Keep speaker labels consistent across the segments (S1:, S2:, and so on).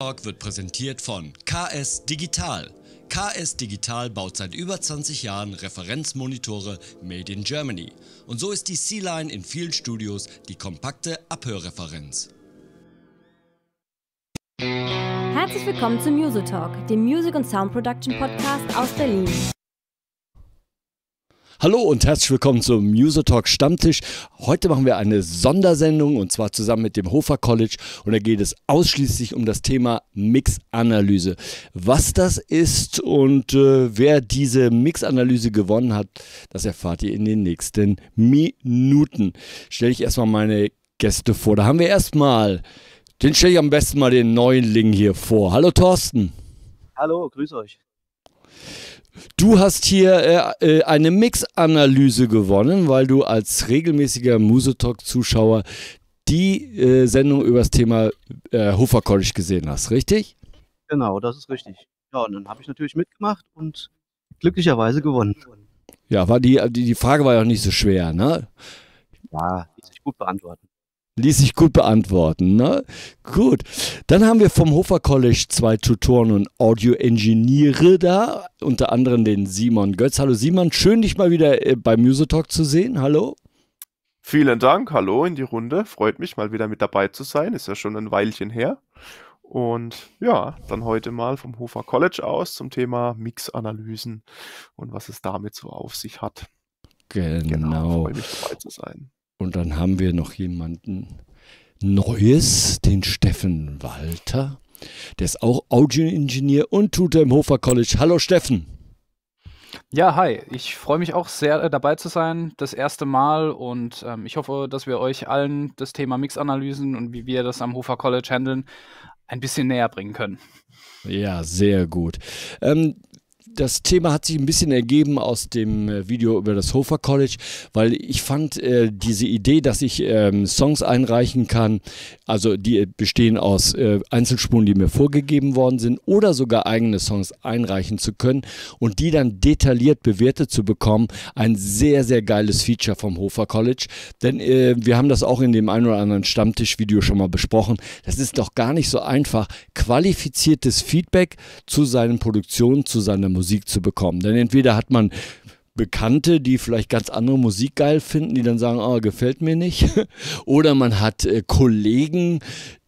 S1: Talk wird präsentiert von KS Digital. KS Digital baut seit über 20 Jahren Referenzmonitore made in Germany. Und so ist die C-Line in vielen Studios die kompakte Abhörreferenz. Herzlich willkommen zum Musotalk, dem Music und Sound Production Podcast aus Berlin. Hallo und herzlich willkommen zum User Talk Stammtisch. Heute machen wir eine Sondersendung und zwar zusammen mit dem Hofer College und da geht es ausschließlich um das Thema Mixanalyse. Was das ist und äh, wer diese Mixanalyse gewonnen hat, das erfahrt ihr in den nächsten Minuten. Stelle ich erstmal meine Gäste vor. Da haben wir erstmal, den stelle ich am besten mal den Neuling hier vor. Hallo Thorsten.
S2: Hallo, grüß euch.
S1: Du hast hier äh, äh, eine Mix-Analyse gewonnen, weil du als regelmäßiger Musetalk-Zuschauer die äh, Sendung über das Thema äh, Hofer College gesehen hast,
S2: richtig? Genau, das ist richtig. Ja, und dann habe ich natürlich mitgemacht und
S1: glücklicherweise gewonnen. Ja, war die, die, die Frage war ja auch nicht so schwer, ne? Ja, die sich gut beantworten. Ließ sich gut beantworten. Ne? Gut. Dann haben wir vom Hofer College zwei Tutoren und audio Audioingenieure da, unter anderem den Simon Götz. Hallo Simon, schön dich mal wieder äh, bei Musotalk zu sehen. Hallo.
S3: Vielen Dank, hallo in die Runde. Freut mich mal wieder mit dabei zu sein. Ist ja schon ein Weilchen her. Und ja, dann heute mal vom Hofer College aus zum Thema Mixanalysen und was es damit so auf sich hat.
S1: Genau. genau freue mich dabei zu sein. Und dann haben wir noch jemanden Neues, den Steffen Walter. Der ist auch Audioingenieur und Tutor im Hofer College. Hallo Steffen.
S4: Ja, hi. Ich freue mich auch sehr äh, dabei zu sein, das erste Mal und ähm, ich hoffe, dass wir euch allen das Thema Mixanalysen und wie wir das am Hofer College handeln ein bisschen näher bringen können.
S1: Ja, sehr gut. Ähm, das Thema hat sich ein bisschen ergeben aus dem äh, Video über das Hofer College, weil ich fand äh, diese Idee, dass ich ähm, Songs einreichen kann, also die bestehen aus äh, Einzelspuren, die mir vorgegeben worden sind, oder sogar eigene Songs einreichen zu können und die dann detailliert bewertet zu bekommen, ein sehr, sehr geiles Feature vom Hofer College. Denn äh, wir haben das auch in dem einen oder anderen Stammtisch-Video schon mal besprochen. Das ist doch gar nicht so einfach, qualifiziertes Feedback zu seinen Produktionen, zu seiner Musik Musik zu bekommen. Denn entweder hat man Bekannte, die vielleicht ganz andere Musik geil finden, die dann sagen, oh, gefällt mir nicht. Oder man hat äh, Kollegen,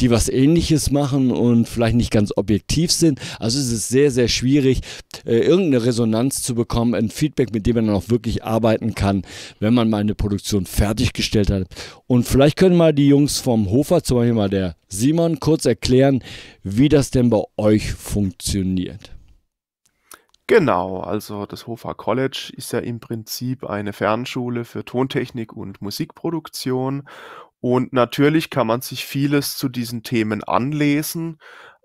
S1: die was ähnliches machen und vielleicht nicht ganz objektiv sind. Also es ist sehr, sehr schwierig, äh, irgendeine Resonanz zu bekommen, ein Feedback, mit dem man dann auch wirklich arbeiten kann, wenn man mal eine Produktion fertiggestellt hat. Und vielleicht können mal die Jungs vom Hofer, zum Beispiel mal der Simon, kurz erklären, wie das denn bei euch funktioniert.
S3: Genau, also das Hofer College ist ja im Prinzip eine Fernschule für Tontechnik und Musikproduktion. Und natürlich kann man sich vieles zu diesen Themen anlesen.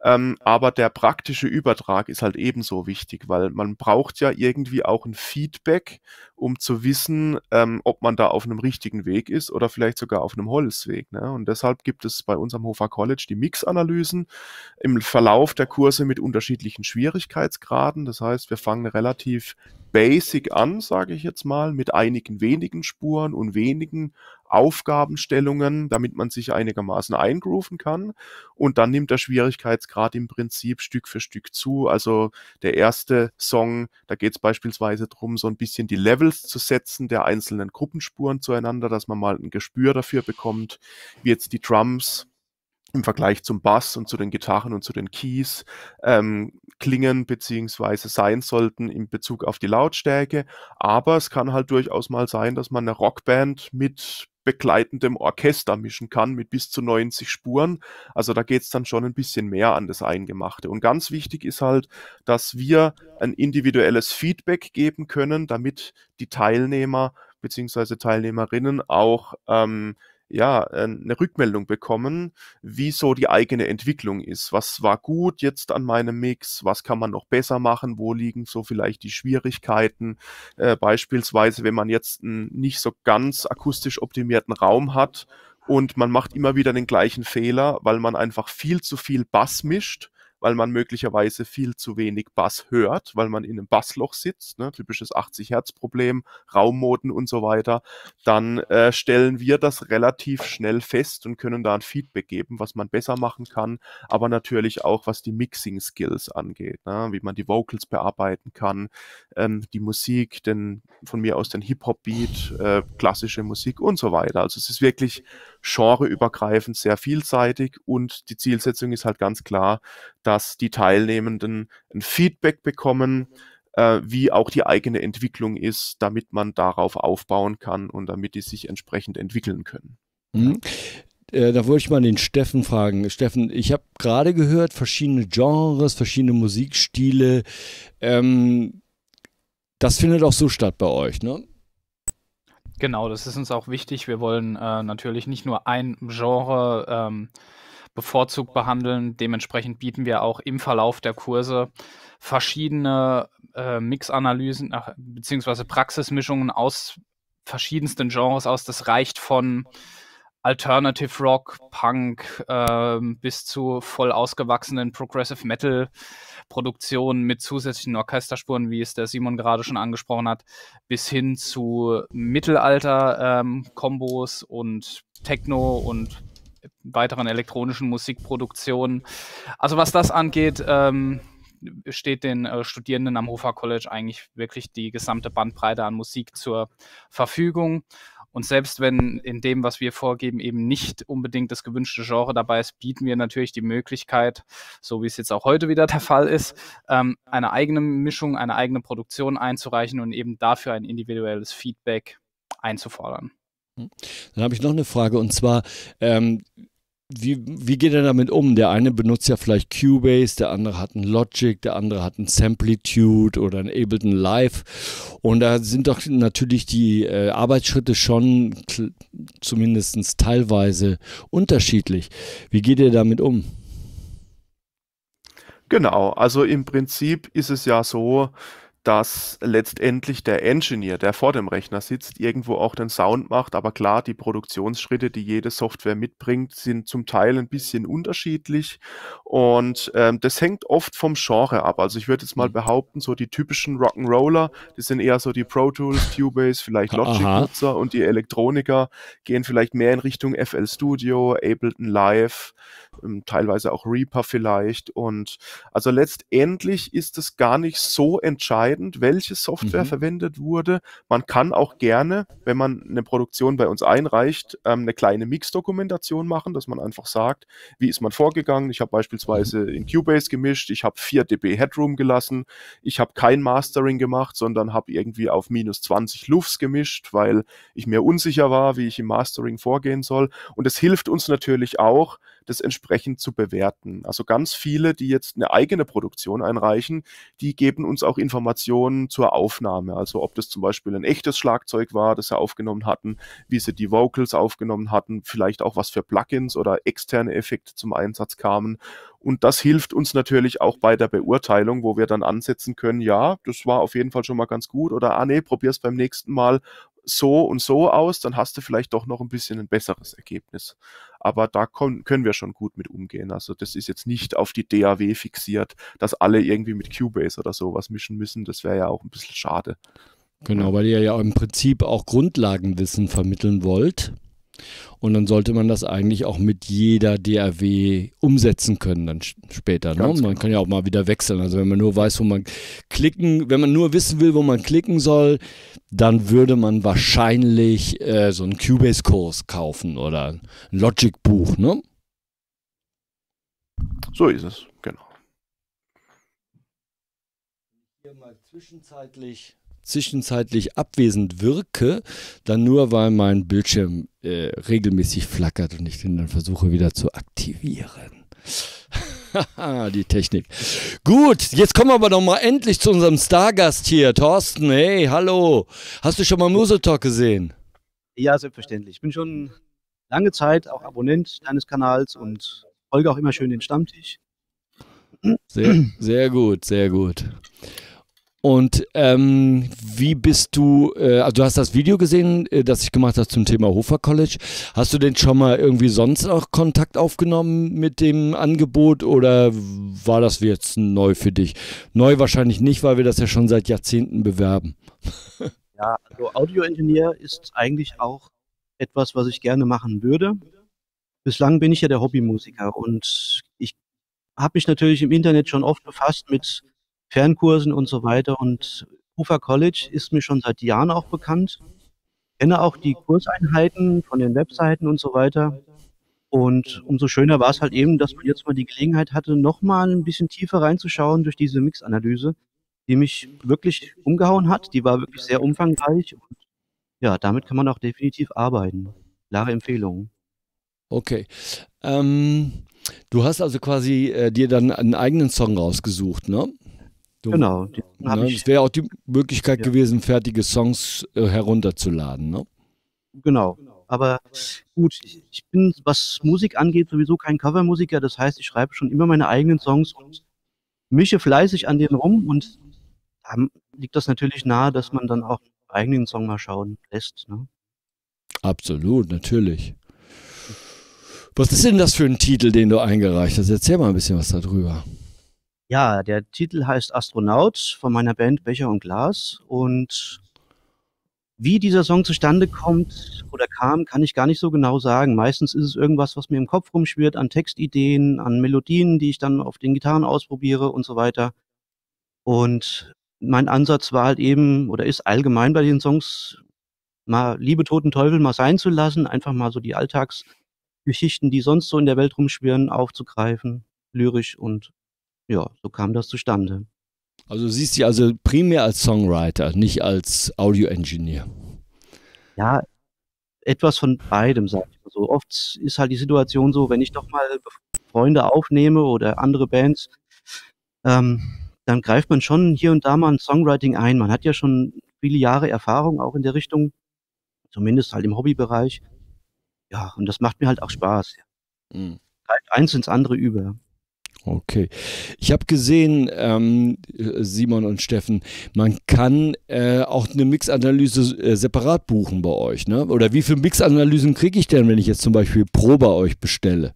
S3: Ähm, aber der praktische Übertrag ist halt ebenso wichtig, weil man braucht ja irgendwie auch ein Feedback, um zu wissen, ähm, ob man da auf einem richtigen Weg ist oder vielleicht sogar auf einem Holzweg. Ne? Und deshalb gibt es bei unserem Hofer College die Mixanalysen im Verlauf der Kurse mit unterschiedlichen Schwierigkeitsgraden. Das heißt, wir fangen relativ basic an, sage ich jetzt mal, mit einigen wenigen Spuren und wenigen Aufgabenstellungen, damit man sich einigermaßen eingrooven kann. Und dann nimmt der Schwierigkeitsgrad im Prinzip Stück für Stück zu. Also der erste Song, da geht es beispielsweise darum, so ein bisschen die Levels zu setzen der einzelnen Gruppenspuren zueinander, dass man mal ein Gespür dafür bekommt, wie jetzt die Drums im Vergleich zum Bass und zu den Gitarren und zu den Keys ähm, klingen beziehungsweise sein sollten in Bezug auf die Lautstärke. Aber es kann halt durchaus mal sein, dass man eine Rockband mit begleitendem Orchester mischen kann mit bis zu 90 Spuren. Also da geht es dann schon ein bisschen mehr an das Eingemachte. Und ganz wichtig ist halt, dass wir ein individuelles Feedback geben können, damit die Teilnehmer beziehungsweise Teilnehmerinnen auch ähm, ja, eine äh, Rückmeldung bekommen, wie so die eigene Entwicklung ist. Was war gut jetzt an meinem Mix? Was kann man noch besser machen? Wo liegen so vielleicht die Schwierigkeiten? Äh, beispielsweise, wenn man jetzt einen nicht so ganz akustisch optimierten Raum hat und man macht immer wieder den gleichen Fehler, weil man einfach viel zu viel Bass mischt weil man möglicherweise viel zu wenig Bass hört, weil man in einem Bassloch sitzt, ne, typisches 80-Hertz-Problem, Raummoden und so weiter, dann äh, stellen wir das relativ schnell fest und können da ein Feedback geben, was man besser machen kann, aber natürlich auch, was die Mixing-Skills angeht, ne, wie man die Vocals bearbeiten kann, ähm, die Musik, denn von mir aus den Hip-Hop-Beat, äh, klassische Musik und so weiter. Also es ist wirklich genreübergreifend sehr vielseitig und die Zielsetzung ist halt ganz klar, da dass die Teilnehmenden ein Feedback bekommen, äh, wie auch die eigene Entwicklung ist, damit man darauf aufbauen kann und damit die sich entsprechend entwickeln können.
S1: Mhm. Äh, da wollte ich mal den Steffen fragen. Steffen, ich habe gerade gehört, verschiedene Genres, verschiedene Musikstile. Ähm, das findet auch so statt bei euch, ne?
S4: Genau, das ist uns auch wichtig. Wir wollen äh, natürlich nicht nur ein Genre ähm, bevorzugt behandeln. Dementsprechend bieten wir auch im Verlauf der Kurse verschiedene äh, Mixanalysen bzw. Praxismischungen aus verschiedensten Genres aus. Das reicht von Alternative Rock, Punk äh, bis zu voll ausgewachsenen Progressive Metal Produktionen mit zusätzlichen Orchesterspuren, wie es der Simon gerade schon angesprochen hat, bis hin zu Mittelalter ähm, Kombos und Techno und weiteren elektronischen Musikproduktionen. Also was das angeht, ähm, steht den äh, Studierenden am Hofer College eigentlich wirklich die gesamte Bandbreite an Musik zur Verfügung. Und selbst wenn in dem, was wir vorgeben, eben nicht unbedingt das gewünschte Genre dabei ist, bieten wir natürlich die Möglichkeit, so wie es jetzt auch heute wieder der Fall ist, ähm, eine eigene Mischung, eine eigene Produktion einzureichen und eben dafür ein individuelles Feedback einzufordern.
S1: Hm. Dann habe ich noch eine Frage und zwar, ähm, wie, wie geht er damit um? Der eine benutzt ja vielleicht Cubase, der andere hat ein Logic, der andere hat ein Samplitude oder ein Ableton Live. Und da sind doch natürlich die äh, Arbeitsschritte schon zumindest teilweise unterschiedlich. Wie geht er damit um?
S3: Genau, also im Prinzip ist es ja so, dass letztendlich der Engineer, der vor dem Rechner sitzt, irgendwo auch den Sound macht. Aber klar, die Produktionsschritte, die jede Software mitbringt, sind zum Teil ein bisschen unterschiedlich. Und ähm, das hängt oft vom Genre ab. Also ich würde jetzt mal mhm. behaupten, so die typischen Rock'n'Roller, das sind eher so die Pro Tools, Cubase, vielleicht Logic-Nutzer und die Elektroniker gehen vielleicht mehr in Richtung FL Studio, Ableton Live, ähm, teilweise auch Reaper vielleicht. Und also letztendlich ist es gar nicht so entscheidend, entscheidend, welche Software mhm. verwendet wurde. Man kann auch gerne, wenn man eine Produktion bei uns einreicht, ähm, eine kleine Mix-Dokumentation machen, dass man einfach sagt, wie ist man vorgegangen. Ich habe beispielsweise mhm. in Cubase gemischt, ich habe 4 dB Headroom gelassen, ich habe kein Mastering gemacht, sondern habe irgendwie auf minus 20 Lufts gemischt, weil ich mir unsicher war, wie ich im Mastering vorgehen soll. Und es hilft uns natürlich auch, das entsprechend zu bewerten. Also ganz viele, die jetzt eine eigene Produktion einreichen, die geben uns auch Informationen zur Aufnahme. Also ob das zum Beispiel ein echtes Schlagzeug war, das sie aufgenommen hatten, wie sie die Vocals aufgenommen hatten, vielleicht auch was für Plugins oder externe Effekte zum Einsatz kamen. Und das hilft uns natürlich auch bei der Beurteilung, wo wir dann ansetzen können, ja, das war auf jeden Fall schon mal ganz gut oder ah nee, probier's beim nächsten Mal so und so aus, dann hast du vielleicht doch noch ein bisschen ein besseres Ergebnis. Aber da können wir schon gut mit umgehen. Also das ist jetzt nicht auf die DAW fixiert, dass alle irgendwie mit Cubase oder sowas mischen müssen. Das wäre ja auch ein bisschen schade.
S1: Genau, weil ihr ja im Prinzip auch Grundlagenwissen vermitteln wollt. Und dann sollte man das eigentlich auch mit jeder DAW umsetzen können dann später. Ne? Man genau. kann ja auch mal wieder wechseln. Also wenn man nur weiß, wo man klicken, wenn man nur wissen will, wo man klicken soll, dann würde man wahrscheinlich äh, so einen Cubase-Kurs kaufen oder ein Logic-Buch. Ne? So ist es, genau. Hier mal zwischenzeitlich zwischenzeitlich abwesend wirke, dann nur, weil mein Bildschirm äh, regelmäßig flackert und ich den dann versuche wieder zu aktivieren. die Technik. Gut, jetzt kommen wir aber doch mal endlich zu unserem Stargast hier. Thorsten, hey, hallo. Hast du schon mal Museltalk gesehen?
S2: Ja, selbstverständlich. Ich bin schon lange Zeit auch Abonnent deines Kanals und folge auch immer schön den Stammtisch.
S1: Sehr, sehr gut, sehr gut. Und ähm, wie bist du, äh, also du hast das Video gesehen, äh, das ich gemacht habe zum Thema Hofer College. Hast du denn schon mal irgendwie sonst auch Kontakt aufgenommen mit dem Angebot oder war das jetzt neu für dich? Neu wahrscheinlich nicht, weil wir das ja schon seit Jahrzehnten bewerben.
S2: Ja, also Audioingenieur ist eigentlich auch etwas, was ich gerne machen würde. Bislang bin ich ja der Hobbymusiker und ich habe mich natürlich im Internet schon oft befasst mit Fernkursen und so weiter. Und Ufa College ist mir schon seit Jahren auch bekannt. Kenne auch die Kurseinheiten von den Webseiten und so weiter. Und umso schöner war es halt eben, dass man jetzt mal die Gelegenheit hatte, nochmal ein bisschen tiefer reinzuschauen durch diese Mixanalyse, die mich wirklich umgehauen hat. Die war wirklich sehr umfangreich. Und ja, damit kann man auch definitiv arbeiten. Klare Empfehlung. Okay. Ähm, du hast also quasi äh, dir dann einen eigenen
S1: Song rausgesucht, ne? Du, genau. Äh, ne, es wäre auch die Möglichkeit ja. gewesen, fertige
S2: Songs äh, herunterzuladen. Ne? Genau. Aber gut, ich, ich bin, was Musik angeht, sowieso kein Covermusiker. Das heißt, ich schreibe schon immer meine eigenen Songs und mische fleißig an denen rum. Und da liegt das natürlich nahe, dass man dann auch einen eigenen Song mal schauen lässt. Ne?
S1: Absolut, natürlich. Was ist denn das für ein Titel, den du eingereicht hast? Erzähl mal ein bisschen was darüber.
S2: Ja, der Titel heißt Astronaut von meiner Band Becher und Glas und wie dieser Song zustande kommt oder kam, kann ich gar nicht so genau sagen. Meistens ist es irgendwas, was mir im Kopf rumschwirrt an Textideen, an Melodien, die ich dann auf den Gitarren ausprobiere und so weiter. Und mein Ansatz war halt eben oder ist allgemein bei den Songs mal Liebe Toten Teufel mal sein zu lassen, einfach mal so die Alltagsgeschichten, die sonst so in der Welt rumschwirren, aufzugreifen, lyrisch und ja, so kam das zustande. Also siehst du dich also primär als Songwriter, nicht als Audio-Engineer. Ja, etwas von beidem, sag ich mal so. Oft ist halt die Situation so, wenn ich doch mal Freunde aufnehme oder andere Bands, ähm, dann greift man schon hier und da mal ein Songwriting ein. Man hat ja schon viele Jahre Erfahrung auch in der Richtung, zumindest halt im Hobbybereich. Ja, und das macht mir halt auch Spaß. Ja. Mhm. Greift eins ins andere über. Okay.
S1: Ich habe gesehen, ähm, Simon und Steffen, man kann äh, auch eine Mixanalyse äh, separat buchen bei euch. Ne? Oder wie viele Mixanalysen kriege ich denn, wenn ich jetzt zum Beispiel Pro bei euch bestelle?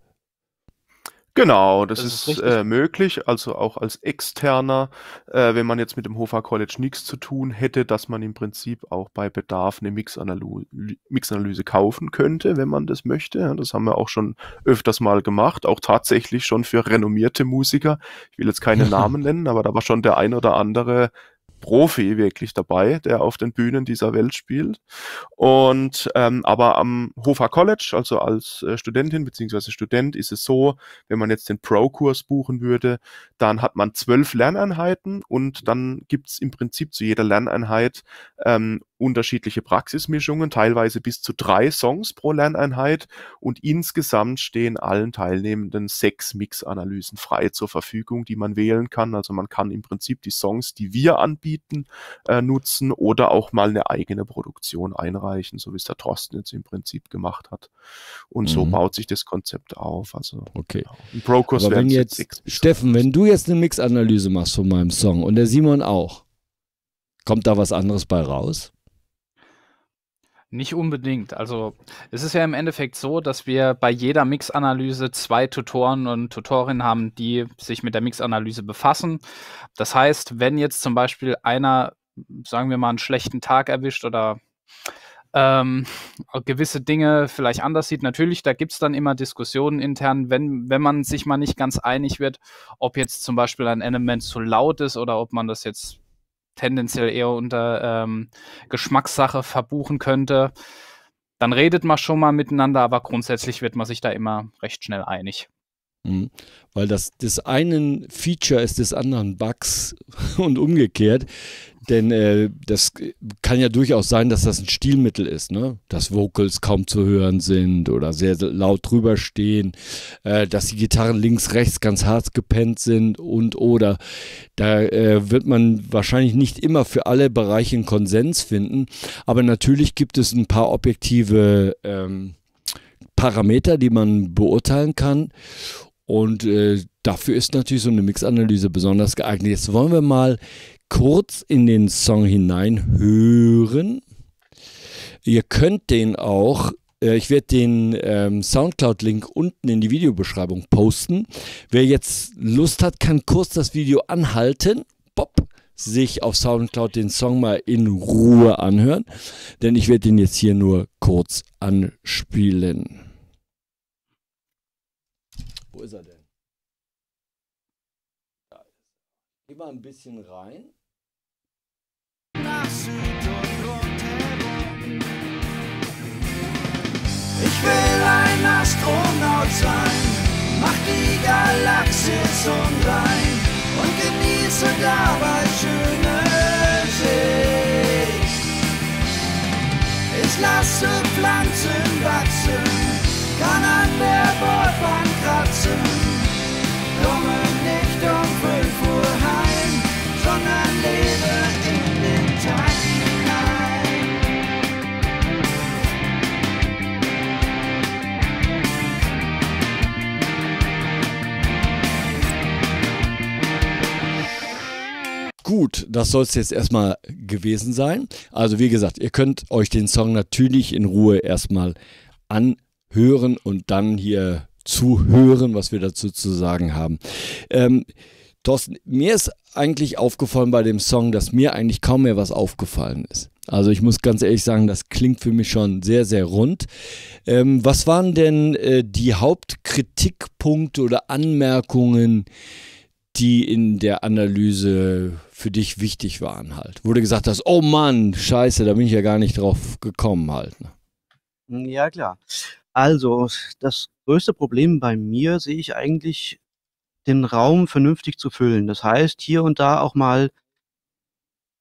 S3: Genau, das, das ist, ist äh, möglich, also auch als externer, äh, wenn man jetzt mit dem Hofer College nichts zu tun hätte, dass man im Prinzip auch bei Bedarf eine Mixanalyse, Mixanalyse kaufen könnte, wenn man das möchte. Ja, das haben wir auch schon öfters mal gemacht, auch tatsächlich schon für renommierte Musiker. Ich will jetzt keine Namen nennen, aber da war schon der ein oder andere Profi wirklich dabei, der auf den Bühnen dieser Welt spielt. Und ähm, aber am Hofer College, also als äh, Studentin bzw. Student, ist es so, wenn man jetzt den Pro-Kurs buchen würde, dann hat man zwölf Lerneinheiten und dann gibt's im Prinzip zu jeder Lerneinheit ähm, unterschiedliche Praxismischungen, teilweise bis zu drei Songs pro Lerneinheit und insgesamt stehen allen Teilnehmenden sechs Mixanalysen frei zur Verfügung, die man wählen kann. Also man kann im Prinzip die Songs, die wir anbieten, äh, nutzen oder auch mal eine eigene Produktion einreichen, so wie es der Thorsten jetzt im Prinzip gemacht hat. Und mhm. so baut sich das Konzept auf. Also okay. Ja. Genau. Procos wenn jetzt,
S1: jetzt Steffen, wenn du jetzt eine Mixanalyse machst von meinem Song und der Simon auch, kommt da was anderes bei raus?
S4: Nicht unbedingt. Also es ist ja im Endeffekt so, dass wir bei jeder Mix-Analyse zwei Tutoren und Tutorinnen haben, die sich mit der Mix-Analyse befassen. Das heißt, wenn jetzt zum Beispiel einer, sagen wir mal, einen schlechten Tag erwischt oder ähm, gewisse Dinge vielleicht anders sieht. Natürlich, da gibt es dann immer Diskussionen intern, wenn, wenn man sich mal nicht ganz einig wird, ob jetzt zum Beispiel ein Element zu laut ist oder ob man das jetzt tendenziell eher unter ähm, Geschmackssache verbuchen könnte, dann redet man schon mal miteinander, aber grundsätzlich wird man sich da immer recht schnell einig.
S1: Mhm. Weil das des einen Feature ist des anderen Bugs und umgekehrt. Denn äh, das kann ja durchaus sein, dass das ein Stilmittel ist, ne? Dass Vocals kaum zu hören sind oder sehr laut drüber stehen, äh, dass die Gitarren links, rechts ganz hart gepennt sind und oder. Da äh, wird man wahrscheinlich nicht immer für alle Bereiche einen Konsens finden. Aber natürlich gibt es ein paar objektive ähm, Parameter, die man beurteilen kann. Und äh, dafür ist natürlich so eine Mixanalyse besonders geeignet. Jetzt wollen wir mal kurz in den Song hineinhören. Ihr könnt den auch äh, ich werde den ähm, Soundcloud-Link unten in die Videobeschreibung posten. Wer jetzt Lust hat, kann kurz das Video anhalten. Bob sich auf Soundcloud den Song mal in Ruhe anhören, denn ich werde den jetzt hier nur kurz anspielen ist er denn? Da ist er. Geh mal ein bisschen rein. Ich will ein
S2: Astronaut sein, mach die Galaxis unrein und genieße dabei schöne Sicht.
S1: Ich lasse Pflanzen wachsen,
S2: kann an der Bordbank Straße. nicht um 5 Uhr heim, sondern lebe in den Tag
S1: Gut, das soll es jetzt erstmal gewesen sein. Also wie gesagt, ihr könnt euch den Song natürlich in Ruhe erstmal anhören und dann hier zu hören, was wir dazu zu sagen haben. Ähm, Thorsten, mir ist eigentlich aufgefallen bei dem Song, dass mir eigentlich kaum mehr was aufgefallen ist. Also ich muss ganz ehrlich sagen, das klingt für mich schon sehr, sehr rund. Ähm, was waren denn äh, die Hauptkritikpunkte oder Anmerkungen, die in der Analyse für dich wichtig waren halt? Wurde gesagt, dass, oh Mann, scheiße,
S2: da bin ich ja gar nicht drauf gekommen halt. Ne? Ja, klar. Also, das größte Problem bei mir sehe ich eigentlich, den Raum vernünftig zu füllen. Das heißt, hier und da auch mal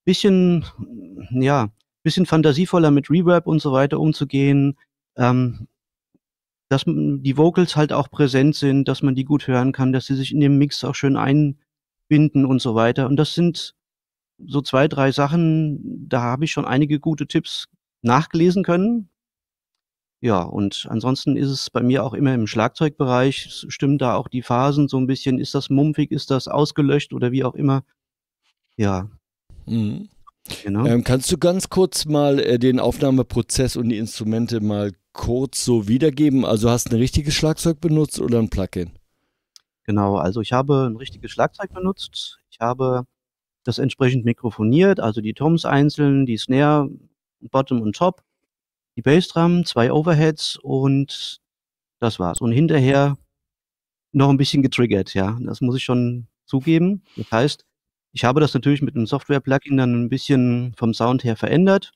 S2: bisschen, ja, bisschen fantasievoller mit Reverb und so weiter umzugehen, ähm, dass die Vocals halt auch präsent sind, dass man die gut hören kann, dass sie sich in dem Mix auch schön einbinden und so weiter. Und das sind so zwei, drei Sachen, da habe ich schon einige gute Tipps nachgelesen können, ja, und ansonsten ist es bei mir auch immer im Schlagzeugbereich, stimmen da auch die Phasen so ein bisschen, ist das mumpfig, ist das ausgelöscht oder wie auch immer. Ja. Mhm. Genau. Ähm, kannst du ganz
S1: kurz mal äh, den Aufnahmeprozess und die Instrumente mal kurz so wiedergeben? Also hast
S2: du ein richtiges Schlagzeug benutzt oder ein Plugin? Genau, also ich habe ein richtiges Schlagzeug benutzt. Ich habe das entsprechend mikrofoniert, also die Toms einzeln, die Snare, Bottom und Top die Bassdrum, zwei Overheads und das war's. Und hinterher noch ein bisschen getriggert, ja. Das muss ich schon zugeben. Das heißt, ich habe das natürlich mit einem Software-Plugin dann ein bisschen vom Sound her verändert.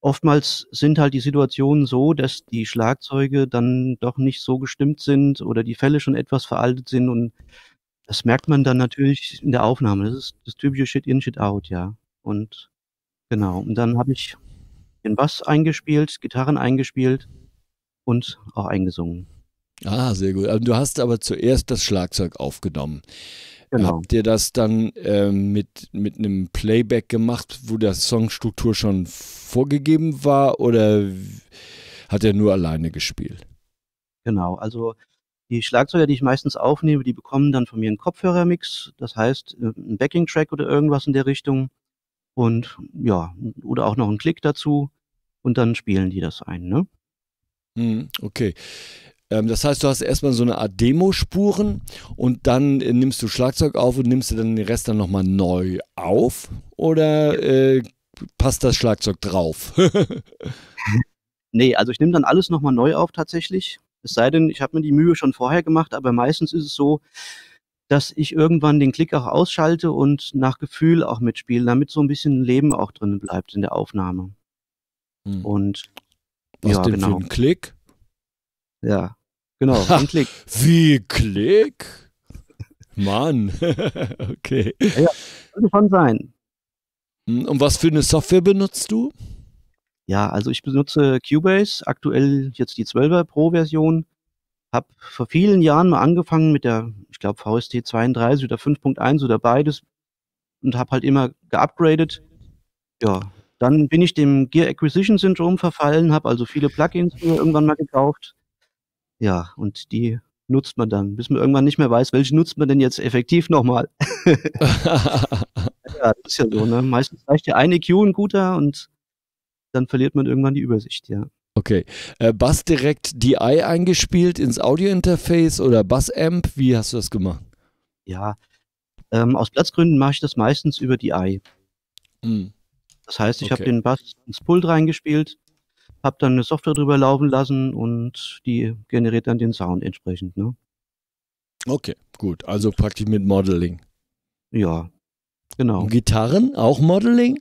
S2: Oftmals sind halt die Situationen so, dass die Schlagzeuge dann doch nicht so gestimmt sind oder die Fälle schon etwas veraltet sind und das merkt man dann natürlich in der Aufnahme. Das ist das typische Shit in, Shit out, ja. Und genau. Und dann habe ich den Bass eingespielt, Gitarren eingespielt und auch eingesungen. Ah, sehr gut. Also, du hast aber zuerst das Schlagzeug aufgenommen. Genau. Habt ihr
S1: das dann äh, mit, mit einem Playback gemacht, wo der Songstruktur schon
S2: vorgegeben war oder hat er nur alleine gespielt? Genau, also die Schlagzeuger, die ich meistens aufnehme, die bekommen dann von mir einen Kopfhörermix, das heißt äh, einen Backing-Track oder irgendwas in der Richtung und ja, oder auch noch einen Klick dazu und dann spielen die das ein, ne? Mhm, okay
S1: ähm, das heißt, du hast erstmal so eine Art Demospuren und dann äh, nimmst du Schlagzeug auf und nimmst
S2: du dann den Rest dann nochmal neu auf oder äh, passt das Schlagzeug drauf? nee, also ich nehme dann alles nochmal neu auf tatsächlich. Es sei denn, ich habe mir die Mühe schon vorher gemacht, aber meistens ist es so, dass ich irgendwann den Klick auch ausschalte und nach Gefühl auch mitspiele, damit so ein bisschen Leben auch drin bleibt in der Aufnahme. Hm. Und was ja, denn genau. für ein Klick? Ja, genau, ein Klick.
S1: Wie Klick? Mann, okay.
S2: Ja, ja, schon sein. Hm, und was für eine Software benutzt du? Ja, also ich benutze Cubase, aktuell jetzt die 12er Pro-Version habe vor vielen Jahren mal angefangen mit der, ich glaube, VST 32 oder 5.1 oder beides und habe halt immer geupgradet. Ja, dann bin ich dem Gear Acquisition Syndrom verfallen, habe also viele Plugins mir irgendwann mal gekauft. Ja, und die nutzt man dann, bis man irgendwann nicht mehr weiß, welche nutzt man denn jetzt effektiv nochmal. ja, das ist ja so, ne? Meistens reicht ja ein EQ ein guter und dann verliert man irgendwann die Übersicht, ja. Okay. Äh, Bass direkt DI eingespielt ins Audio-Interface oder Bass-Amp? Wie hast du das gemacht? Ja, ähm, aus Platzgründen mache ich das meistens über DI. Hm. Das heißt, ich okay. habe den Bass ins Pult reingespielt, habe dann eine Software drüber laufen lassen und die generiert dann den Sound entsprechend. Ne? Okay, gut. Also praktisch mit Modeling. Ja, genau. Und Gitarren auch Modeling?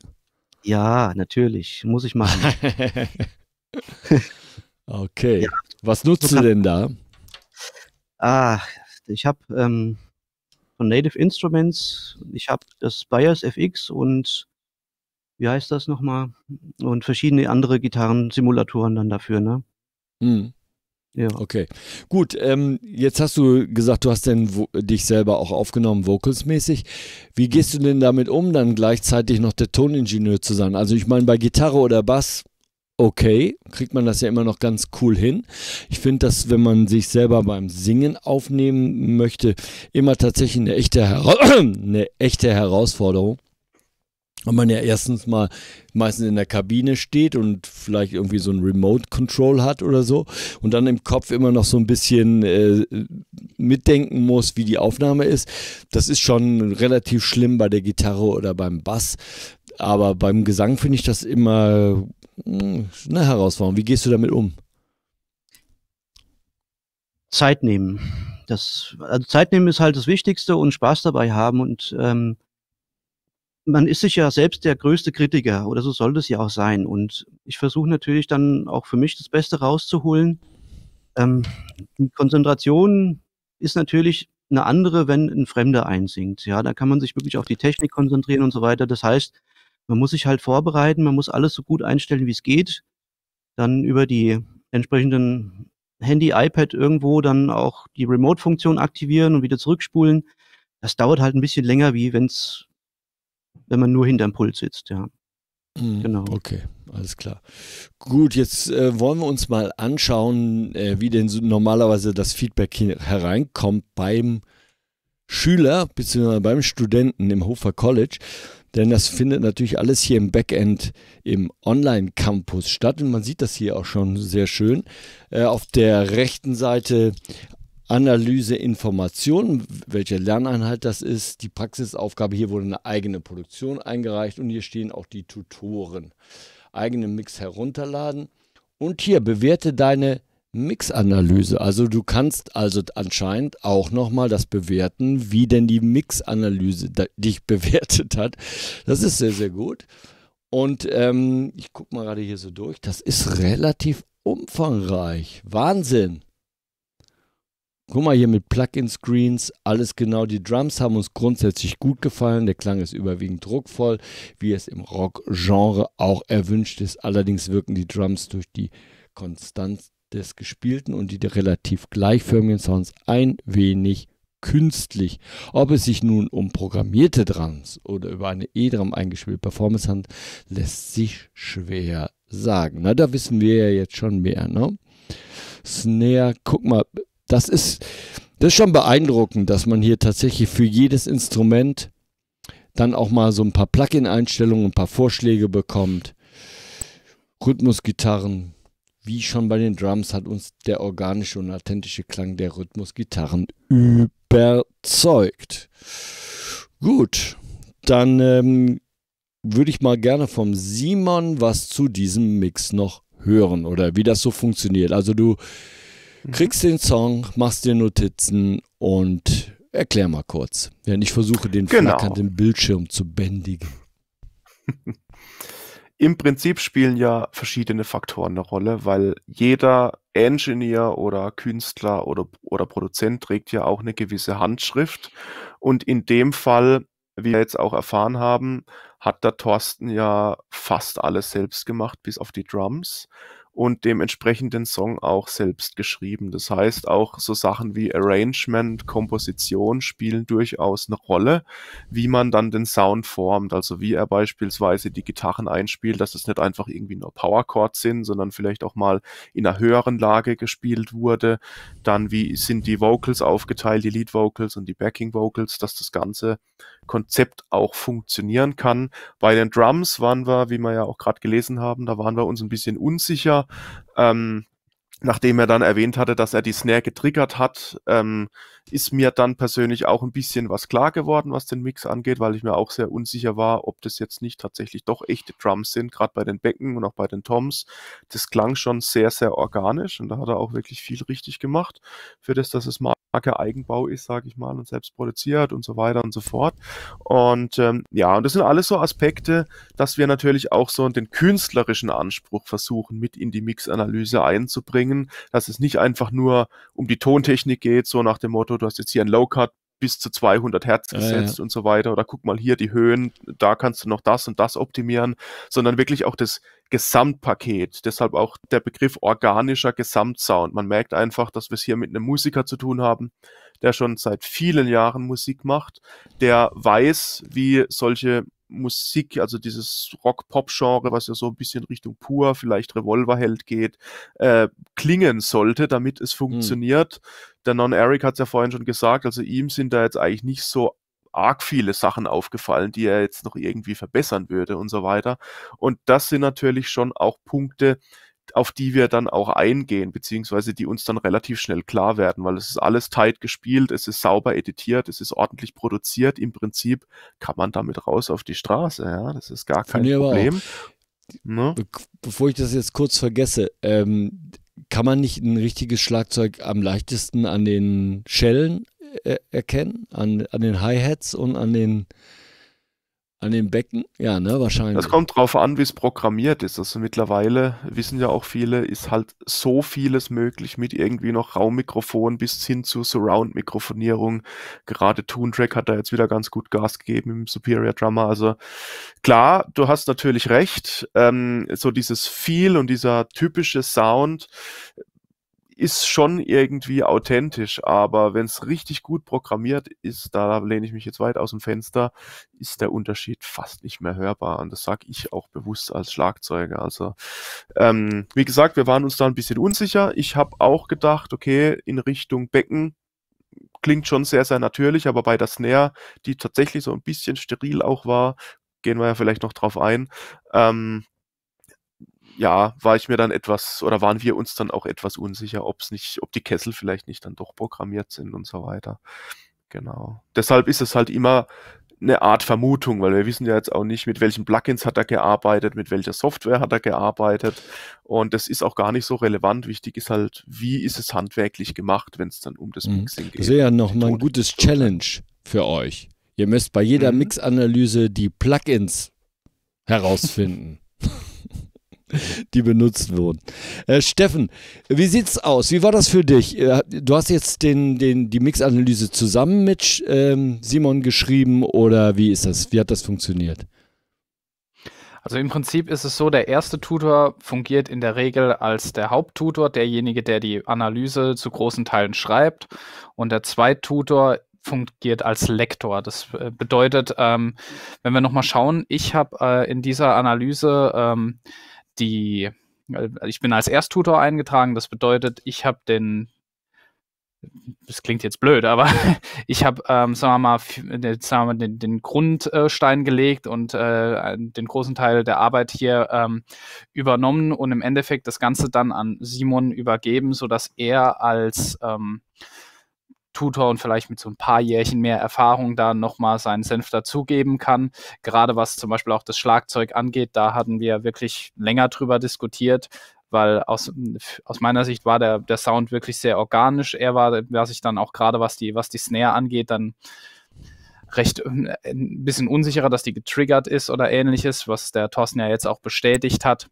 S2: Ja, natürlich. Muss ich machen. Okay. Ja. Was nutzt du denn da? Ah, ich habe ähm, von Native Instruments, ich habe das Bias FX und wie heißt das nochmal? Und verschiedene andere Gitarrensimulatoren dann dafür, ne? Hm. Ja. Okay.
S1: Gut, ähm, jetzt hast du gesagt, du hast denn dich selber auch aufgenommen, vocalsmäßig. Wie gehst du denn damit um, dann gleichzeitig noch der Toningenieur zu sein? Also ich meine, bei Gitarre oder Bass okay, kriegt man das ja immer noch ganz cool hin. Ich finde, dass wenn man sich selber beim Singen aufnehmen möchte, immer tatsächlich eine echte, Hera eine echte Herausforderung. Weil man ja erstens mal meistens in der Kabine steht und vielleicht irgendwie so ein Remote Control hat oder so und dann im Kopf immer noch so ein bisschen äh, mitdenken muss, wie die Aufnahme ist. Das ist schon relativ schlimm bei der Gitarre oder beim Bass, aber beim Gesang finde ich das immer
S2: hm, eine Herausforderung. Wie gehst du damit um? Zeit nehmen. Das, also Zeit nehmen ist halt das Wichtigste und Spaß dabei haben und ähm, man ist sich ja selbst der größte Kritiker oder so soll das ja auch sein. Und ich versuche natürlich dann auch für mich das Beste rauszuholen. Ähm, die Konzentration ist natürlich eine andere, wenn ein Fremder einsingt. Ja, da kann man sich wirklich auf die Technik konzentrieren und so weiter. Das heißt, man muss sich halt vorbereiten, man muss alles so gut einstellen, wie es geht. Dann über die entsprechenden Handy, iPad irgendwo dann auch die Remote-Funktion aktivieren und wieder zurückspulen. Das dauert halt ein bisschen länger, wie wenn's, wenn man nur hinterm Pult sitzt, ja. Mhm. Genau. Okay,
S1: alles klar. Gut, jetzt äh, wollen wir uns mal anschauen, äh, wie denn so normalerweise das Feedback hereinkommt beim Schüler bzw. beim Studenten im Hofer College denn das findet natürlich alles hier im Backend im Online-Campus statt und man sieht das hier auch schon sehr schön. Äh, auf der rechten Seite Analyse, Informationen, welche Lerneinheit das ist, die Praxisaufgabe. Hier wurde eine eigene Produktion eingereicht und hier stehen auch die Tutoren. Eigene Mix herunterladen und hier bewerte deine Mixanalyse. Also du kannst also anscheinend auch nochmal das bewerten, wie denn die Mixanalyse dich bewertet hat. Das ist sehr, sehr gut. Und ähm, ich gucke mal gerade hier so durch. Das ist relativ umfangreich. Wahnsinn. Guck mal hier mit Plugin-Screens, alles genau. Die Drums haben uns grundsätzlich gut gefallen. Der Klang ist überwiegend druckvoll, wie es im Rock-Genre auch erwünscht ist. Allerdings wirken die Drums durch die Konstanz des gespielten und die relativ gleichförmigen Sounds ein wenig künstlich. Ob es sich nun um programmierte Drums oder über eine E-Drum eingespielte Performance handelt, lässt sich schwer sagen. Na, da wissen wir ja jetzt schon mehr. Ne? Snare, guck mal, das ist, das ist schon beeindruckend, dass man hier tatsächlich für jedes Instrument dann auch mal so ein paar Plugin-Einstellungen, ein paar Vorschläge bekommt. Rhythmusgitarren, wie schon bei den Drums hat uns der organische und authentische Klang der Rhythmusgitarren überzeugt. Gut, dann ähm, würde ich mal gerne vom Simon was zu diesem Mix noch hören oder wie das so funktioniert. Also du mhm. kriegst den Song, machst dir Notizen und erklär mal kurz, während ich versuche, den genau. flackernden Bildschirm zu bändigen.
S3: Im Prinzip spielen ja verschiedene Faktoren eine Rolle, weil jeder Engineer oder Künstler oder, oder Produzent trägt ja auch eine gewisse Handschrift. Und in dem Fall, wie wir jetzt auch erfahren haben, hat der Thorsten ja fast alles selbst gemacht, bis auf die Drums und dem entsprechenden Song auch selbst geschrieben. Das heißt, auch so Sachen wie Arrangement, Komposition spielen durchaus eine Rolle, wie man dann den Sound formt. Also wie er beispielsweise die Gitarren einspielt, dass es nicht einfach irgendwie nur Power Chords sind, sondern vielleicht auch mal in einer höheren Lage gespielt wurde. Dann wie sind die Vocals aufgeteilt, die Lead Vocals und die Backing Vocals, dass das Ganze Konzept auch funktionieren kann. Bei den Drums waren wir, wie wir ja auch gerade gelesen haben, da waren wir uns ein bisschen unsicher. Ähm, nachdem er dann erwähnt hatte, dass er die Snare getriggert hat, ähm, ist mir dann persönlich auch ein bisschen was klar geworden, was den Mix angeht, weil ich mir auch sehr unsicher war, ob das jetzt nicht tatsächlich doch echte Drums sind, gerade bei den Becken und auch bei den Toms. Das klang schon sehr, sehr organisch und da hat er auch wirklich viel richtig gemacht für das, dass es Marke Eigenbau ist, sage ich mal, und selbst produziert und so weiter und so fort. Und ähm, ja, und das sind alles so Aspekte, dass wir natürlich auch so den künstlerischen Anspruch versuchen, mit in die Mixanalyse einzubringen bringen, dass es nicht einfach nur um die Tontechnik geht, so nach dem Motto, du hast jetzt hier ein Low-Cut bis zu 200 Hertz gesetzt ja, ja. und so weiter oder guck mal hier die Höhen, da kannst du noch das und das optimieren, sondern wirklich auch das Gesamtpaket. Deshalb auch der Begriff organischer Gesamtsound. Man merkt einfach, dass wir es hier mit einem Musiker zu tun haben, der schon seit vielen Jahren Musik macht, der weiß, wie solche Musik, also dieses Rock-Pop-Genre, was ja so ein bisschen Richtung Pur, vielleicht Revolverheld geht, äh, klingen sollte, damit es hm. funktioniert. Hm. Der Non-Eric hat es ja vorhin schon gesagt, also ihm sind da jetzt eigentlich nicht so arg viele Sachen aufgefallen, die er jetzt noch irgendwie verbessern würde und so weiter. Und das sind natürlich schon auch Punkte, auf die wir dann auch eingehen, beziehungsweise die uns dann relativ schnell klar werden, weil es ist alles tight gespielt, es ist sauber editiert, es ist ordentlich produziert. Im Prinzip kann man damit raus auf die Straße, ja, das ist gar kein Problem. Ne? Be
S1: bevor ich das jetzt kurz vergesse, ähm, kann man nicht ein richtiges Schlagzeug am leichtesten an den Schellen äh, erkennen, an, an den Hi-Hats und an den an den Becken? Ja, ne, wahrscheinlich. Das
S3: kommt drauf an, wie es programmiert ist. Also mittlerweile wissen ja auch viele, ist halt so vieles möglich mit irgendwie noch Raummikrofon bis hin zu Surround-Mikrofonierung. Gerade Toontrack hat da jetzt wieder ganz gut Gas gegeben im Superior Drummer. Also klar, du hast natürlich recht. Ähm, so dieses Feel und dieser typische Sound ist schon irgendwie authentisch, aber wenn es richtig gut programmiert ist, da lehne ich mich jetzt weit aus dem Fenster, ist der Unterschied fast nicht mehr hörbar. Und das sage ich auch bewusst als Schlagzeuger. Also, ähm, wie gesagt, wir waren uns da ein bisschen unsicher. Ich habe auch gedacht, okay, in Richtung Becken klingt schon sehr, sehr natürlich, aber bei der Snare, die tatsächlich so ein bisschen steril auch war, gehen wir ja vielleicht noch drauf ein, ähm, ja, war ich mir dann etwas oder waren wir uns dann auch etwas unsicher, ob es nicht, ob die Kessel vielleicht nicht dann doch programmiert sind und so weiter. Genau. Deshalb ist es halt immer eine Art Vermutung, weil wir wissen ja jetzt auch nicht, mit welchen Plugins hat er gearbeitet, mit welcher Software hat er gearbeitet. Und das ist auch gar nicht so relevant. Wichtig ist halt, wie ist es handwerklich gemacht, wenn es dann um das mhm. Mixing mhm. geht. Das ist ja
S1: nochmal ein gutes Challenge für euch. Ihr müsst bei jeder mhm. Mixanalyse die Plugins herausfinden. die benutzt wurden. Äh, Steffen, wie sieht's aus? Wie war das für dich? Äh, du hast jetzt den, den, die Mixanalyse zusammen mit ähm, Simon geschrieben oder wie ist das? Wie hat das funktioniert?
S4: Also im Prinzip ist es so, der erste Tutor fungiert in der Regel als der Haupttutor, derjenige, der die Analyse zu großen Teilen schreibt. Und der Zweittutor fungiert als Lektor. Das äh, bedeutet, ähm, wenn wir nochmal schauen, ich habe äh, in dieser Analyse ähm, die, also ich bin als Ersttutor eingetragen, das bedeutet, ich habe den, das klingt jetzt blöd, aber ich habe, ähm, sagen wir mal, sagen wir mal den, den, Grundstein gelegt und äh, den großen Teil der Arbeit hier ähm, übernommen und im Endeffekt das Ganze dann an Simon übergeben, sodass er als ähm, Tutor und vielleicht mit so ein paar Jährchen mehr Erfahrung da nochmal seinen Senf dazugeben kann. Gerade was zum Beispiel auch das Schlagzeug angeht, da hatten wir wirklich länger drüber diskutiert, weil aus, aus meiner Sicht war der, der Sound wirklich sehr organisch. Er war, was ich dann auch gerade, was die, was die Snare angeht, dann recht äh, ein bisschen unsicherer, dass die getriggert ist oder ähnliches, was der Thorsten ja jetzt auch bestätigt hat.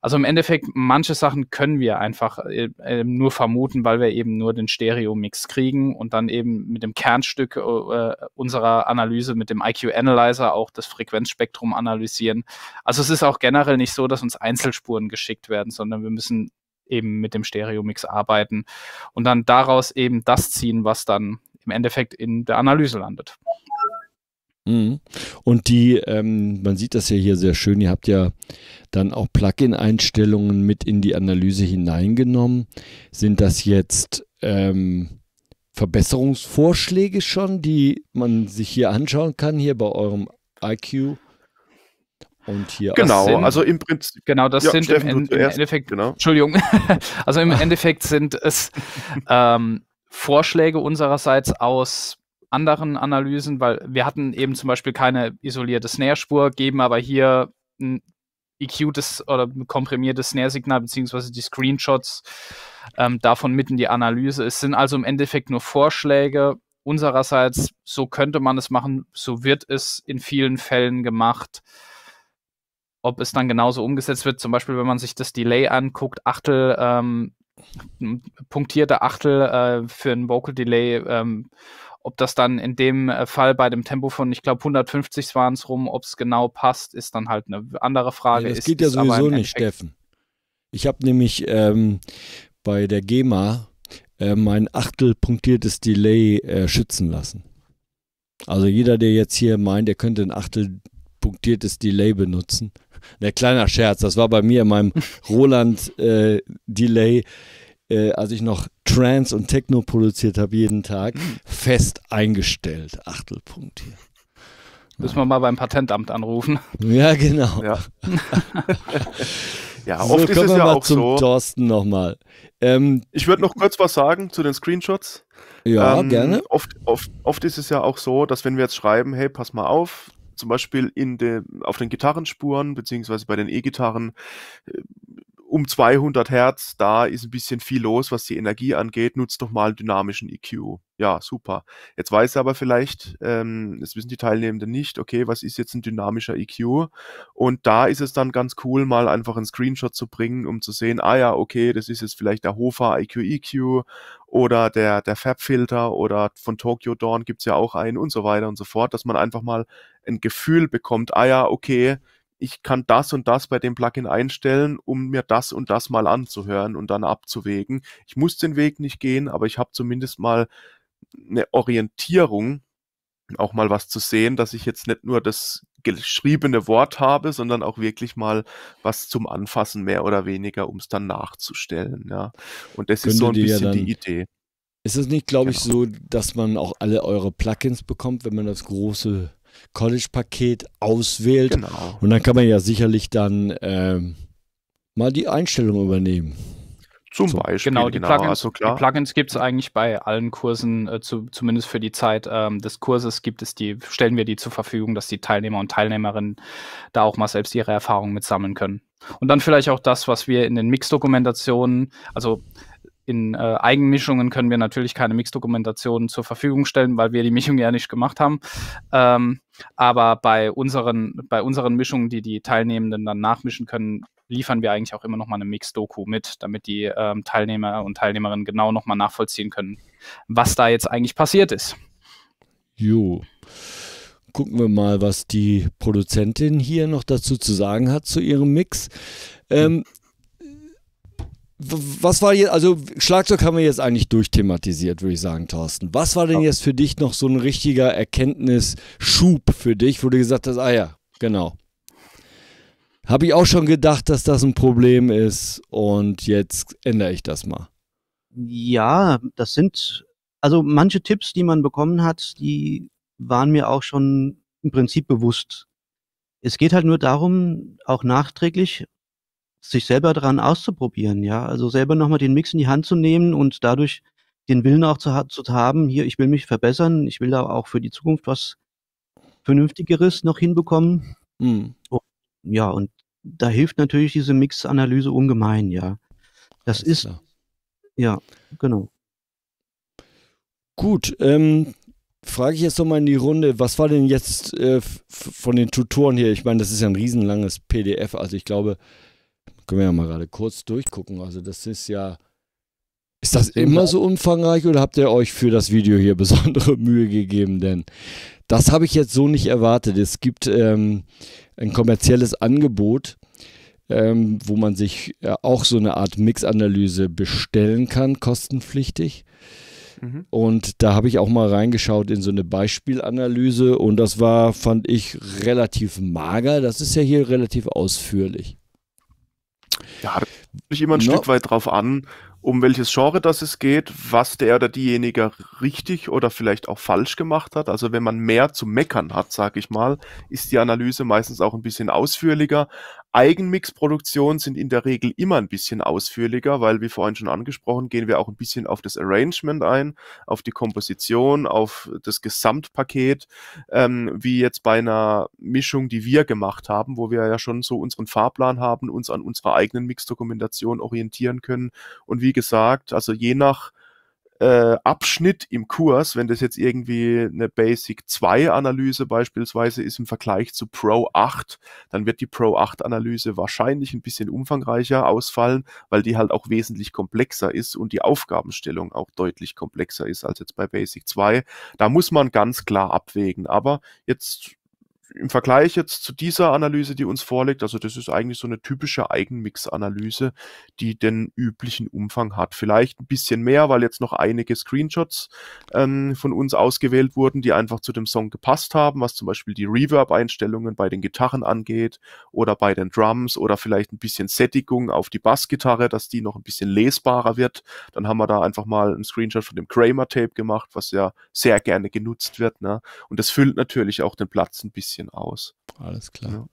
S4: Also im Endeffekt, manche Sachen können wir einfach äh, äh, nur vermuten, weil wir eben nur den Stereo-Mix kriegen und dann eben mit dem Kernstück äh, äh unserer Analyse, mit dem IQ-Analyzer auch das Frequenzspektrum analysieren. Also es ist auch generell nicht so, dass uns Einzelspuren geschickt werden, sondern wir müssen eben mit dem Stereo-Mix arbeiten und dann daraus eben das ziehen, was dann im Endeffekt in der Analyse landet.
S1: Mhm. Und die, ähm, man sieht das ja hier sehr schön, ihr habt ja dann auch Plugin-Einstellungen mit in die Analyse hineingenommen. Sind das jetzt ähm, Verbesserungsvorschläge schon, die man sich hier anschauen kann, hier bei eurem IQ? Und hier genau, sind, also im Prinzip. Genau, das ja, sind
S4: Steffen, im, im Endeffekt, genau. Entschuldigung, also im Endeffekt sind es ähm, Vorschläge unsererseits aus anderen Analysen, weil wir hatten eben zum Beispiel keine isolierte Snare-Spur, geben aber hier ein eq tes oder komprimiertes Snare-Signal, beziehungsweise die Screenshots ähm, davon mitten die Analyse. Es sind also im Endeffekt nur Vorschläge unsererseits, so könnte man es machen, so wird es in vielen Fällen gemacht. Ob es dann genauso umgesetzt wird, zum Beispiel, wenn man sich das Delay anguckt, Achtel, ähm, punktierte Achtel äh, für ein Vocal Delay ähm, ob das dann in dem äh, Fall bei dem Tempo von, ich glaube, 150 waren es rum, ob es genau passt, ist dann halt eine andere Frage. Ja, das ist, geht ja sowieso nicht,
S1: Steffen. Ich habe nämlich ähm, bei der GEMA äh, mein Achtel punktiertes Delay äh, schützen lassen. Also jeder, der jetzt hier meint, der könnte ein Achtel punktiertes Delay benutzen. Der kleiner Scherz, das war bei mir in meinem Roland äh, Delay äh, als ich noch Trance und Techno produziert habe, jeden Tag mhm. fest eingestellt. Achtelpunkt hier.
S4: Müssen wir mal beim Patentamt anrufen. Ja, genau. Ja, ja so, oft ist es ja auch zum so.
S3: Thorsten nochmal.
S4: Ähm, ich würde noch kurz was sagen zu den
S3: Screenshots. Ja, ähm, gerne. Oft, oft, oft ist es ja auch so, dass wenn wir jetzt schreiben, hey, pass mal auf, zum Beispiel in de, auf den Gitarrenspuren, beziehungsweise bei den E-Gitarren, äh, um 200 Hertz, da ist ein bisschen viel los, was die Energie angeht, nutzt doch mal einen dynamischen EQ. Ja, super. Jetzt weiß er aber vielleicht, ähm, das wissen die Teilnehmenden nicht, okay, was ist jetzt ein dynamischer EQ? Und da ist es dann ganz cool, mal einfach einen Screenshot zu bringen, um zu sehen, ah ja, okay, das ist jetzt vielleicht der Hofer IQ e EQ oder der, der Fab-Filter oder von Tokyo Dawn gibt es ja auch einen und so weiter und so fort, dass man einfach mal ein Gefühl bekommt, ah ja, okay, ich kann das und das bei dem Plugin einstellen, um mir das und das mal anzuhören und dann abzuwägen. Ich muss den Weg nicht gehen, aber ich habe zumindest mal eine Orientierung, auch mal was zu sehen, dass ich jetzt nicht nur das geschriebene Wort habe, sondern auch wirklich mal was zum Anfassen mehr oder weniger, um es dann nachzustellen. Ja. Und das Könnte ist so ein bisschen ja die Idee.
S1: Ist es nicht, glaube genau. ich, so, dass man auch alle eure Plugins bekommt, wenn man das große
S4: College-Paket auswählt. Genau.
S1: Und dann kann man ja sicherlich dann äh, mal die Einstellung übernehmen. Zum Beispiel. Genau, die genau, Plugins, also Plugins
S4: gibt es eigentlich bei allen Kursen, äh, zu, zumindest für die Zeit ähm, des Kurses gibt es die, stellen wir die zur Verfügung, dass die Teilnehmer und Teilnehmerinnen da auch mal selbst ihre Erfahrungen mitsammeln können. Und dann vielleicht auch das, was wir in den Mix-Dokumentationen, also in äh, Eigenmischungen können wir natürlich keine Mixdokumentationen zur Verfügung stellen, weil wir die Mischung ja nicht gemacht haben. Ähm, aber bei unseren, bei unseren Mischungen, die die Teilnehmenden dann nachmischen können, liefern wir eigentlich auch immer noch mal eine Mix-Doku mit, damit die ähm, Teilnehmer und Teilnehmerinnen genau noch mal nachvollziehen können, was da jetzt eigentlich passiert ist.
S1: Jo. Gucken wir mal, was die Produzentin hier noch dazu zu sagen hat zu ihrem Mix. Ähm, was war jetzt, also Schlagzeug haben wir jetzt eigentlich durchthematisiert, würde ich sagen, Thorsten. Was war denn jetzt für dich noch so ein richtiger Erkenntnisschub für dich, wo du gesagt hast, ah ja, genau. Habe ich auch schon gedacht, dass das ein Problem ist und jetzt ändere ich das mal.
S2: Ja, das sind, also manche Tipps, die man bekommen hat, die waren mir auch schon im Prinzip bewusst. Es geht halt nur darum, auch nachträglich sich selber daran auszuprobieren, ja. Also selber nochmal den Mix in die Hand zu nehmen und dadurch den Willen auch zu, zu haben, hier, ich will mich verbessern, ich will da auch für die Zukunft was Vernünftigeres noch hinbekommen. Mhm. Und, ja, und da hilft natürlich diese Mix-Analyse ungemein, ja. Das Alles ist, klar. ja, genau. Gut, ähm, frage ich jetzt nochmal in die Runde, was war denn jetzt
S1: äh, von den Tutoren hier? Ich meine, das ist ja ein riesenlanges PDF, also ich glaube, können wir ja mal gerade kurz durchgucken. Also das ist ja... Ist das immer so umfangreich oder habt ihr euch für das Video hier besondere Mühe gegeben? Denn das habe ich jetzt so nicht erwartet. Es gibt ähm, ein kommerzielles Angebot, ähm, wo man sich äh, auch so eine Art Mix-Analyse bestellen kann, kostenpflichtig. Mhm. Und da habe ich auch mal reingeschaut in so eine Beispielanalyse und das war, fand ich, relativ mager. Das ist ja hier relativ ausführlich.
S3: Ja, da ich immer ein no. Stück weit drauf an, um welches Genre das es geht, was der oder diejenige richtig oder vielleicht auch falsch gemacht hat. Also wenn man mehr zu meckern hat, sage ich mal, ist die Analyse meistens auch ein bisschen ausführlicher. Eigenmix-Produktionen sind in der Regel immer ein bisschen ausführlicher, weil, wie vorhin schon angesprochen, gehen wir auch ein bisschen auf das Arrangement ein, auf die Komposition, auf das Gesamtpaket, ähm, wie jetzt bei einer Mischung, die wir gemacht haben, wo wir ja schon so unseren Fahrplan haben, uns an unserer eigenen Mix-Dokumentation orientieren können. Und wie gesagt, also je nach äh, Abschnitt im Kurs, wenn das jetzt irgendwie eine Basic 2 Analyse beispielsweise ist im Vergleich zu Pro 8, dann wird die Pro 8 Analyse wahrscheinlich ein bisschen umfangreicher ausfallen, weil die halt auch wesentlich komplexer ist und die Aufgabenstellung auch deutlich komplexer ist als jetzt bei Basic 2. Da muss man ganz klar abwägen. Aber jetzt im Vergleich jetzt zu dieser Analyse, die uns vorliegt, also das ist eigentlich so eine typische Eigenmix-Analyse, die den üblichen Umfang hat. Vielleicht ein bisschen mehr, weil jetzt noch einige Screenshots ähm, von uns ausgewählt wurden, die einfach zu dem Song gepasst haben, was zum Beispiel die Reverb-Einstellungen bei den Gitarren angeht oder bei den Drums oder vielleicht ein bisschen Sättigung auf die Bassgitarre, dass die noch ein bisschen lesbarer wird. Dann haben wir da einfach mal einen Screenshot von dem Kramer-Tape gemacht, was ja sehr gerne genutzt wird. Ne? Und das füllt natürlich auch den Platz ein bisschen bisschen aus.
S1: Alles klar. Ja.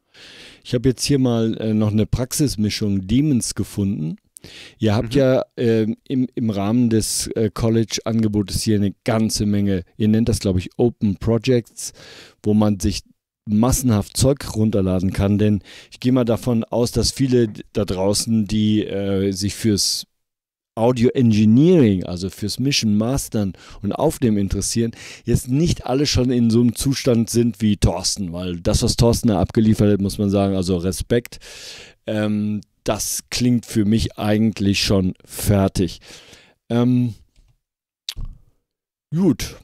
S1: Ich habe jetzt hier mal äh, noch eine Praxismischung Demons gefunden. Ihr habt mhm. ja äh, im, im Rahmen des äh, College-Angebotes hier eine ganze Menge, ihr nennt das glaube ich Open Projects, wo man sich massenhaft Zeug runterladen kann, denn ich gehe mal davon aus, dass viele da draußen, die äh, sich fürs Audio Engineering, also fürs Mischen, Mastern und Aufnehmen interessieren, jetzt nicht alle schon in so einem Zustand sind wie Thorsten, weil das, was Thorsten da abgeliefert hat, muss man sagen, also Respekt, ähm, das klingt für mich eigentlich schon fertig. Ähm,
S2: gut,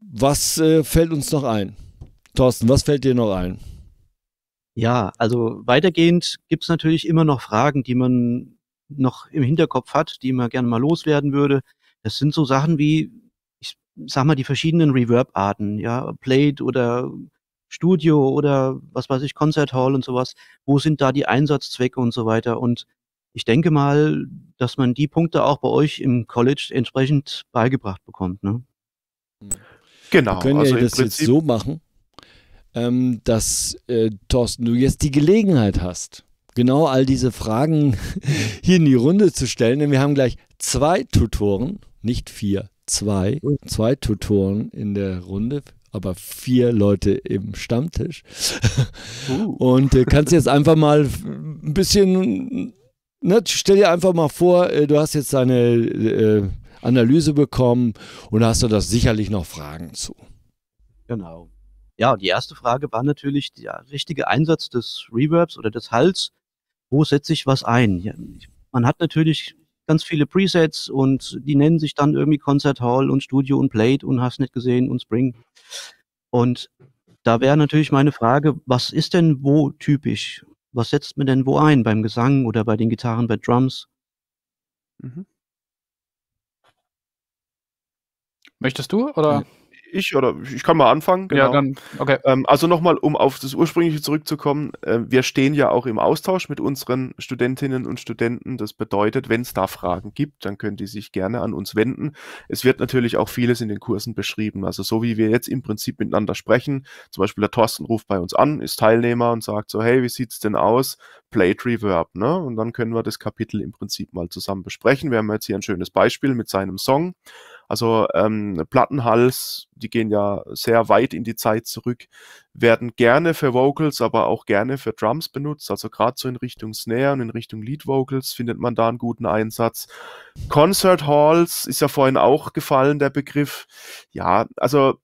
S2: was äh, fällt uns noch ein? Thorsten, was fällt dir noch ein? Ja, also weitergehend gibt es natürlich immer noch Fragen, die man noch im Hinterkopf hat, die man gerne mal loswerden würde. Das sind so Sachen wie, ich sag mal, die verschiedenen Reverb-Arten, ja, Plate oder Studio oder was weiß ich, Concert Hall und sowas. Wo sind da die Einsatzzwecke und so weiter? Und ich denke mal, dass man die Punkte auch bei euch im College entsprechend beigebracht bekommt. Ne? Hm. Genau. Wir können also ja das Prinzip jetzt so machen, ähm,
S1: dass äh, Thorsten, du jetzt die Gelegenheit hast, genau all diese Fragen hier in die Runde zu stellen. Denn wir haben gleich zwei Tutoren, nicht vier, zwei, zwei Tutoren in der Runde aber vier Leute im Stammtisch. Uh. Und äh, kannst jetzt einfach mal ein bisschen, ne, stell dir einfach mal vor, äh, du hast jetzt deine äh, Analyse bekommen
S2: und hast du das sicherlich noch Fragen zu. Genau. Ja, die erste Frage war natürlich der richtige Einsatz des Reverbs oder des Hals wo setze ich was ein? Man hat natürlich ganz viele Presets und die nennen sich dann irgendwie Concert Hall und Studio und Plate und hast nicht gesehen und Spring. Und da wäre natürlich meine Frage, was ist denn wo typisch? Was setzt man denn wo ein? Beim Gesang oder bei den Gitarren, bei Drums? Mhm. Möchtest du
S3: oder? ich oder ich kann mal anfangen. Genau. Ja, dann, okay. Ähm, also nochmal, um auf das Ursprüngliche zurückzukommen, äh, wir stehen ja auch im Austausch mit unseren Studentinnen und Studenten. Das bedeutet, wenn es da Fragen gibt, dann können die sich gerne an uns wenden. Es wird natürlich auch vieles in den Kursen beschrieben. Also so wie wir jetzt im Prinzip miteinander sprechen, zum Beispiel der Thorsten ruft bei uns an, ist Teilnehmer und sagt so, hey, wie sieht es denn aus? Plate Reverb, ne? Und dann können wir das Kapitel im Prinzip mal zusammen besprechen. Wir haben jetzt hier ein schönes Beispiel mit seinem Song. Also ähm, Plattenhals, die gehen ja sehr weit in die Zeit zurück, werden gerne für Vocals, aber auch gerne für Drums benutzt. Also gerade so in Richtung Snare und in Richtung Lead Vocals findet man da einen guten Einsatz. Concert Halls ist ja vorhin auch gefallen, der Begriff. Ja, also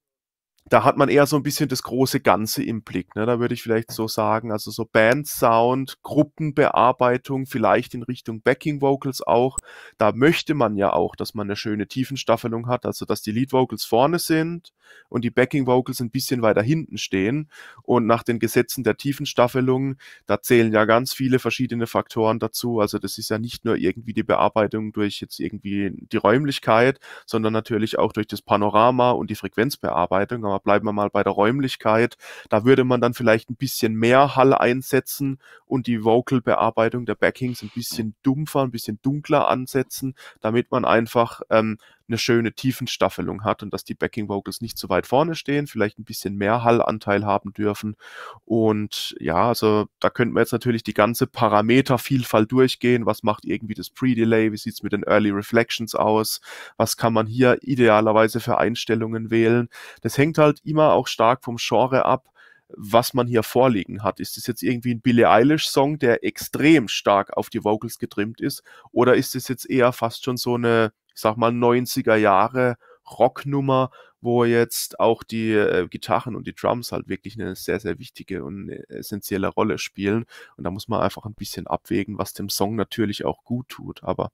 S3: da hat man eher so ein bisschen das große Ganze im Blick. Ne? Da würde ich vielleicht so sagen, also so Band-Sound, Gruppenbearbeitung, vielleicht in Richtung Backing Vocals auch. Da möchte man ja auch, dass man eine schöne Tiefenstaffelung hat, also dass die Lead Vocals vorne sind und die Backing Vocals ein bisschen weiter hinten stehen. Und nach den Gesetzen der Tiefenstaffelung, da zählen ja ganz viele verschiedene Faktoren dazu. Also das ist ja nicht nur irgendwie die Bearbeitung durch jetzt irgendwie die Räumlichkeit, sondern natürlich auch durch das Panorama und die Frequenzbearbeitung mal, bleiben wir mal bei der Räumlichkeit. Da würde man dann vielleicht ein bisschen mehr Hall einsetzen und die Vocal-Bearbeitung der Backings ein bisschen dumpfer, ein bisschen dunkler ansetzen, damit man einfach ähm, eine schöne Tiefenstaffelung hat und dass die Backing Vocals nicht zu weit vorne stehen, vielleicht ein bisschen mehr Hallanteil haben dürfen. Und ja, also da könnten wir jetzt natürlich die ganze Parametervielfalt durchgehen. Was macht irgendwie das Pre-Delay? Wie sieht es mit den Early Reflections aus? Was kann man hier idealerweise für Einstellungen wählen? Das hängt halt immer auch stark vom Genre ab was man hier vorliegen hat. Ist es jetzt irgendwie ein Billie Eilish-Song, der extrem stark auf die Vocals getrimmt ist? Oder ist es jetzt eher fast schon so eine ich sag mal, 90er Jahre Rocknummer, wo jetzt auch die äh, Gitarren und die Drums halt wirklich eine sehr, sehr wichtige und äh, essentielle Rolle spielen. Und da muss man einfach ein bisschen abwägen, was dem Song natürlich auch gut tut. Aber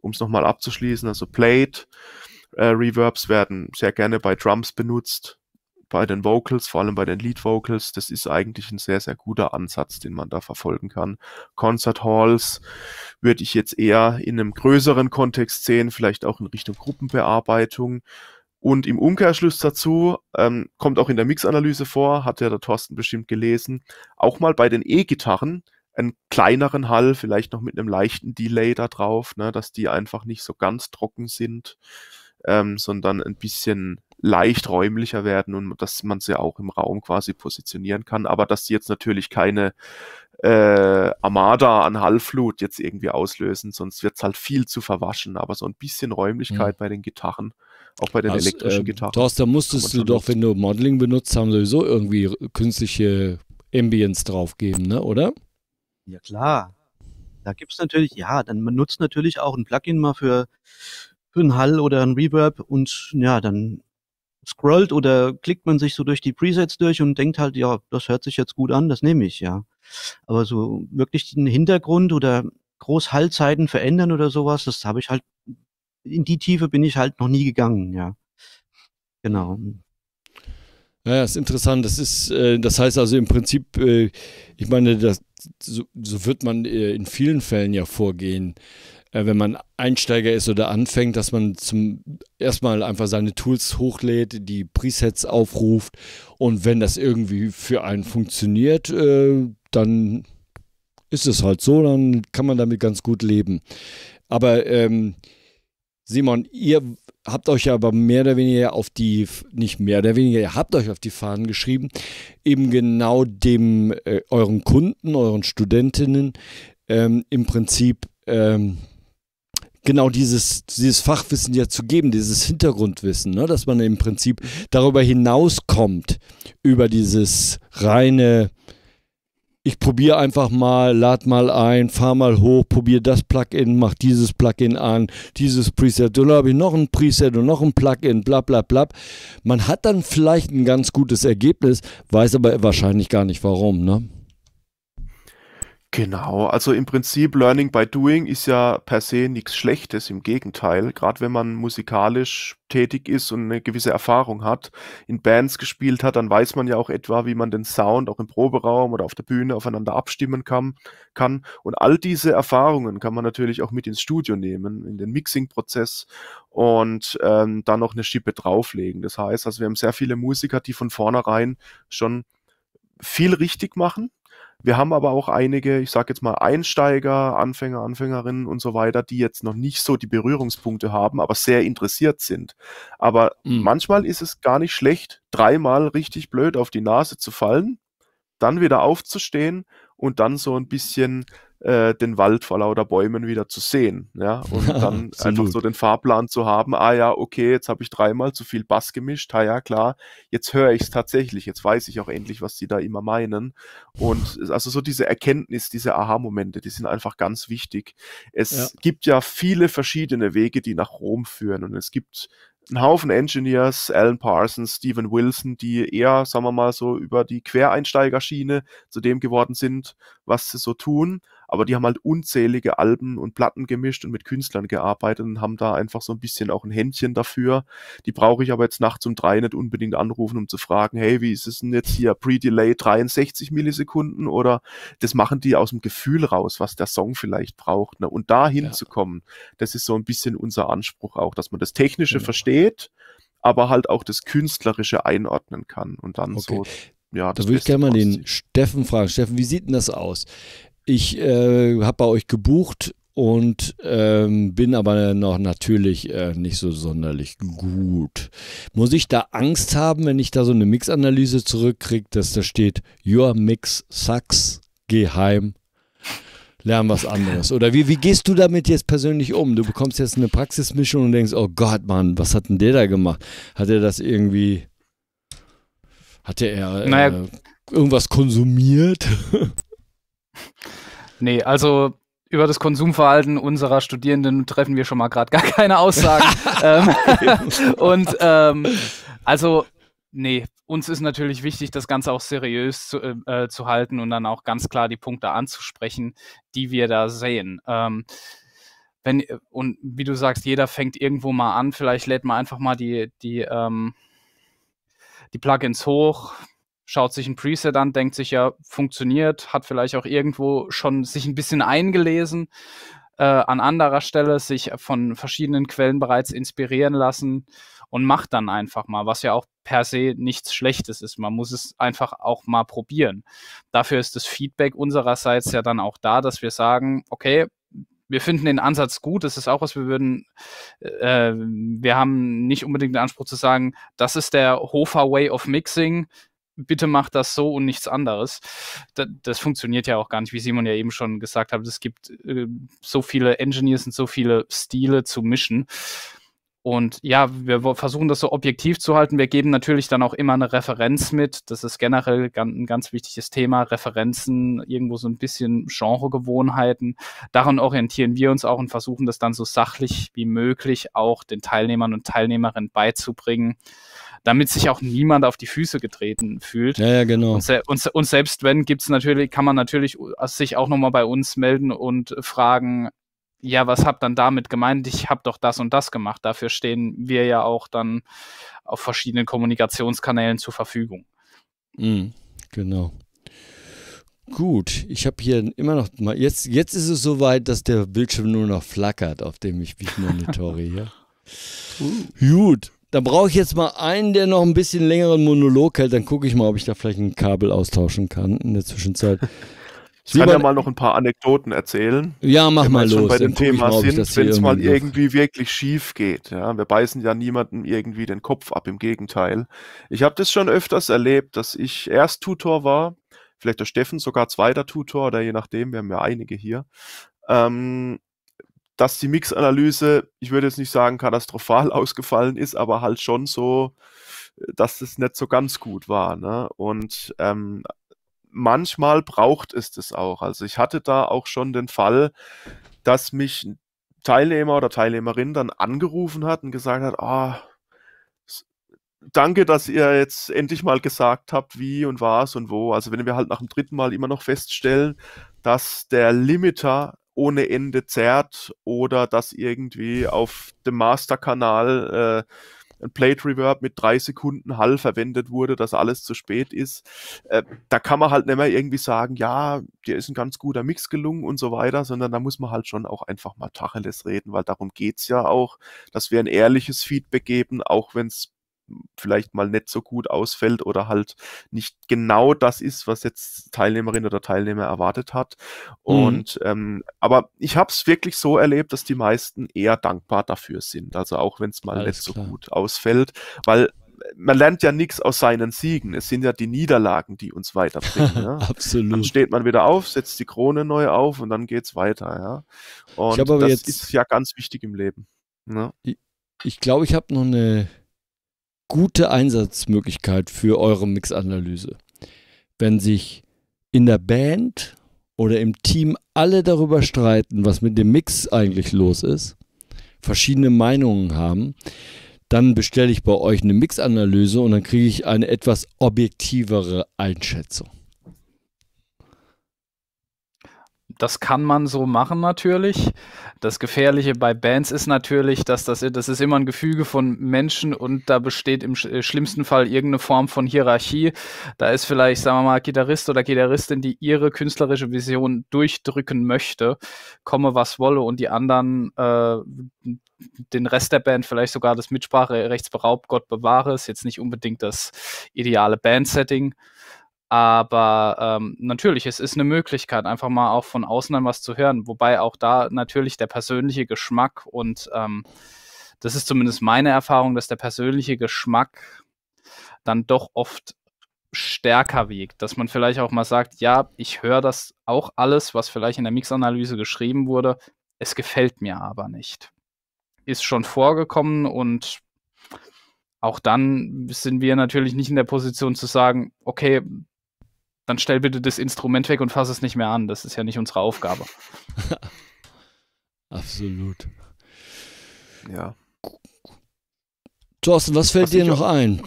S3: um es nochmal abzuschließen, also Played, äh, Reverbs werden sehr gerne bei Drums benutzt, bei den Vocals, vor allem bei den Lead Vocals, das ist eigentlich ein sehr, sehr guter Ansatz, den man da verfolgen kann. Concert Halls würde ich jetzt eher in einem größeren Kontext sehen, vielleicht auch in Richtung Gruppenbearbeitung. Und im Umkehrschluss dazu, ähm, kommt auch in der Mixanalyse vor, hat ja der Thorsten bestimmt gelesen, auch mal bei den E-Gitarren einen kleineren Hall, vielleicht noch mit einem leichten Delay da drauf, ne, dass die einfach nicht so ganz trocken sind, ähm, sondern ein bisschen leicht räumlicher werden und dass man sie auch im Raum quasi positionieren kann, aber dass sie jetzt natürlich keine äh, Armada an Hallflut jetzt irgendwie auslösen, sonst wird es halt viel zu verwaschen, aber so ein bisschen Räumlichkeit mhm. bei den Gitarren, auch bei
S1: den also, elektrischen äh, Gitarren. Thorsten, musstest du doch, wenn du Modeling benutzt haben, sowieso irgendwie künstliche
S2: Ambience draufgeben, ne? oder? Ja, klar. Da gibt es natürlich, ja, dann man nutzt natürlich auch ein Plugin mal für, für einen Hall oder einen Reverb und ja, dann scrollt oder klickt man sich so durch die Presets durch und denkt halt, ja, das hört sich jetzt gut an, das nehme ich, ja. Aber so wirklich den Hintergrund oder Großhallzeiten verändern oder sowas, das habe ich halt, in die Tiefe bin ich halt noch nie gegangen, ja. Genau. Ja, ist interessant. Das ist, äh, das heißt also
S1: im Prinzip, äh, ich meine, das, so, so, wird man äh, in vielen Fällen ja vorgehen. Äh, wenn man Einsteiger ist oder anfängt, dass man zum erstmal einfach seine Tools hochlädt, die Presets aufruft und wenn das irgendwie für einen funktioniert, äh, dann ist es halt so, dann kann man damit ganz gut leben. Aber ähm, Simon, ihr habt euch ja aber mehr oder weniger auf die, nicht mehr oder weniger, ihr habt euch auf die Fahnen geschrieben, eben genau dem äh, euren Kunden, euren Studentinnen ähm, im Prinzip ähm, genau dieses, dieses Fachwissen ja zu geben, dieses Hintergrundwissen, ne? dass man im Prinzip darüber hinauskommt, über dieses reine, ich probiere einfach mal, lad mal ein, fahr mal hoch, probiere das Plugin, mach dieses Plugin an, dieses Preset, und dann habe ich noch ein Preset und noch ein Plugin, bla bla bla. Man hat dann vielleicht ein ganz gutes Ergebnis, weiß aber wahrscheinlich gar nicht warum, ne?
S3: Genau, also im Prinzip Learning by Doing ist ja per se nichts Schlechtes, im Gegenteil. Gerade wenn man musikalisch tätig ist und eine gewisse Erfahrung hat, in Bands gespielt hat, dann weiß man ja auch etwa, wie man den Sound auch im Proberaum oder auf der Bühne aufeinander abstimmen kann. kann. Und all diese Erfahrungen kann man natürlich auch mit ins Studio nehmen, in den Mixing-Prozess und ähm, dann noch eine Schippe drauflegen. Das heißt, also wir haben sehr viele Musiker, die von vornherein schon viel richtig machen, wir haben aber auch einige, ich sage jetzt mal Einsteiger, Anfänger, Anfängerinnen und so weiter, die jetzt noch nicht so die Berührungspunkte haben, aber sehr interessiert sind. Aber mhm. manchmal ist es gar nicht schlecht, dreimal richtig blöd auf die Nase zu fallen, dann wieder aufzustehen und dann so ein bisschen äh, den Wald vor lauter Bäumen wieder zu sehen. Ja? Und dann einfach so den Fahrplan zu haben, ah ja, okay, jetzt habe ich dreimal zu viel Bass gemischt, ah ja, klar, jetzt höre ich es tatsächlich, jetzt weiß ich auch endlich, was die da immer meinen. Und also so diese Erkenntnis, diese Aha-Momente, die sind einfach ganz wichtig. Es ja. gibt ja viele verschiedene Wege, die nach Rom führen und es gibt ein Haufen Engineers, Alan Parsons, Stephen Wilson, die eher, sagen wir mal, so über die Quereinsteigerschiene zu dem geworden sind, was sie so tun aber die haben halt unzählige Alben und Platten gemischt und mit Künstlern gearbeitet und haben da einfach so ein bisschen auch ein Händchen dafür. Die brauche ich aber jetzt nachts um drei nicht unbedingt anrufen, um zu fragen, hey, wie ist es denn jetzt hier Pre-Delay 63 Millisekunden oder das machen die aus dem Gefühl raus, was der Song vielleicht braucht. Ne? Und da hinzukommen, ja. das ist so ein bisschen unser Anspruch auch, dass man das Technische genau. versteht, aber halt auch das Künstlerische einordnen kann und dann okay. so ja,
S1: da würde ich gerne mal den Steffen fragen. Steffen, wie sieht denn das aus? Ich äh, habe bei euch gebucht und ähm, bin aber noch natürlich äh, nicht so sonderlich gut. Muss ich da Angst haben, wenn ich da so eine Mixanalyse zurückkriege, dass da steht, Your Mix sucks, geh heim, lern was anderes? Oder wie, wie gehst du damit jetzt persönlich um? Du bekommst jetzt eine Praxismischung und denkst, oh Gott, Mann, was hat denn der da gemacht? Hat er das irgendwie, hatte er äh, irgendwas
S3: konsumiert?
S4: Nee, also über das Konsumverhalten unserer Studierenden treffen wir schon mal gerade gar keine Aussagen. Ähm, und ähm, also, nee, uns ist natürlich wichtig, das Ganze auch seriös zu, äh, äh, zu, halten und dann auch ganz klar die Punkte anzusprechen, die wir da sehen. Ähm, wenn, und wie du sagst, jeder fängt irgendwo mal an, vielleicht lädt man einfach mal die, die, ähm, die Plugins hoch, schaut sich ein Preset an, denkt sich ja, funktioniert, hat vielleicht auch irgendwo schon sich ein bisschen eingelesen, äh, an anderer Stelle sich von verschiedenen Quellen bereits inspirieren lassen und macht dann einfach mal, was ja auch per se nichts Schlechtes ist. Man muss es einfach auch mal probieren. Dafür ist das Feedback unsererseits ja dann auch da, dass wir sagen, okay, wir finden den Ansatz gut. Das ist auch was, wir würden, äh, äh wir haben nicht unbedingt den Anspruch zu sagen, das ist der Hofer Way of Mixing bitte macht das so und nichts anderes. Das, das funktioniert ja auch gar nicht, wie Simon ja eben schon gesagt hat. Es gibt äh, so viele Engineers und so viele Stile zu mischen. Und ja, wir versuchen das so objektiv zu halten. Wir geben natürlich dann auch immer eine Referenz mit. Das ist generell ein ganz wichtiges Thema. Referenzen, irgendwo so ein bisschen Genregewohnheiten. Daran orientieren wir uns auch und versuchen das dann so sachlich wie möglich auch den Teilnehmern und Teilnehmerinnen beizubringen damit sich auch niemand auf die Füße getreten fühlt. Ja, ja genau. Und, se und, und selbst wenn, gibt's natürlich, kann man natürlich äh, sich auch nochmal bei uns melden und fragen, ja, was habt dann damit gemeint? Ich habe doch das und das gemacht. Dafür stehen wir ja auch dann auf verschiedenen Kommunikationskanälen zur Verfügung.
S1: Mm, genau. Gut, ich habe hier immer noch mal. Jetzt, jetzt ist es soweit, dass der Bildschirm nur noch flackert, auf dem ich mich monitore hier. uh. Gut, da brauche ich jetzt mal einen, der noch ein bisschen längeren Monolog hält. Dann gucke ich mal, ob ich da vielleicht ein Kabel austauschen kann in der Zwischenzeit. Ich Simon, kann ja
S3: mal noch ein paar Anekdoten erzählen. Ja, mach mal los. Schon bei dem Thema mal, sind, wenn es mal irgendwie macht. wirklich schief geht. Ja, wir beißen ja niemandem irgendwie den Kopf ab. Im Gegenteil. Ich habe das schon öfters erlebt, dass ich erst Tutor war, vielleicht der Steffen sogar zweiter Tutor oder je nachdem. Wir haben ja einige hier. Ähm, dass die Mixanalyse, ich würde jetzt nicht sagen katastrophal ausgefallen ist, aber halt schon so, äh, dass es nicht so ganz gut war. Ne? Und ähm, manchmal braucht es das auch. Also ich hatte da auch schon den Fall, dass mich ein Teilnehmer oder Teilnehmerin dann angerufen hat und gesagt hat, ah, oh, danke, dass ihr jetzt endlich mal gesagt habt, wie und was und wo. Also wenn wir halt nach dem dritten Mal immer noch feststellen, dass der Limiter ohne Ende zerrt oder dass irgendwie auf dem Masterkanal äh, ein Plate Reverb mit drei Sekunden Hall verwendet wurde, dass alles zu spät ist. Äh, da kann man halt nicht mehr irgendwie sagen, ja, dir ist ein ganz guter Mix gelungen und so weiter, sondern da muss man halt schon auch einfach mal Tacheles reden, weil darum geht's ja auch, dass wir ein ehrliches Feedback geben, auch wenn's vielleicht mal nicht so gut ausfällt oder halt nicht genau das ist, was jetzt Teilnehmerin oder Teilnehmer erwartet hat. Mhm. Und ähm, aber ich habe es wirklich so erlebt, dass die meisten eher dankbar dafür sind. Also auch wenn es mal Alles nicht so gut ausfällt, weil man lernt ja nichts aus seinen Siegen. Es sind ja die Niederlagen, die uns weiterbringen. Ja? Absolut. Dann steht man wieder auf, setzt die Krone neu auf und dann geht's weiter. Ja? Und das jetzt, ist ja ganz wichtig im Leben.
S1: Ne? Ich glaube, ich, glaub, ich habe noch eine gute Einsatzmöglichkeit für eure Mixanalyse. Wenn sich in der Band oder im Team alle darüber streiten, was mit dem Mix eigentlich los ist, verschiedene Meinungen haben, dann bestelle ich bei euch eine Mixanalyse und dann kriege ich eine etwas objektivere Einschätzung.
S4: das kann man so machen natürlich. Das Gefährliche bei Bands ist natürlich, dass das, das ist immer ein Gefüge von Menschen und da besteht im äh, schlimmsten Fall irgendeine Form von Hierarchie. Da ist vielleicht, sagen wir mal, Gitarrist oder Gitarristin, die ihre künstlerische Vision durchdrücken möchte, komme was wolle und die anderen äh, den Rest der Band vielleicht sogar das Mitspracherechts beraubt, Gott bewahre, ist jetzt nicht unbedingt das ideale Bandsetting. Aber ähm, natürlich, es ist eine Möglichkeit, einfach mal auch von außen an was zu hören. Wobei auch da natürlich der persönliche Geschmack und ähm, das ist zumindest meine Erfahrung, dass der persönliche Geschmack dann doch oft stärker wiegt. Dass man vielleicht auch mal sagt, ja, ich höre das auch alles, was vielleicht in der Mixanalyse geschrieben wurde. Es gefällt mir aber nicht. Ist schon vorgekommen und auch dann sind wir natürlich nicht in der Position zu sagen, okay, dann stell bitte das Instrument weg und fass es nicht mehr an. Das ist ja nicht unsere Aufgabe.
S2: Absolut. Ja. Thorsten, was fällt was dir noch ein?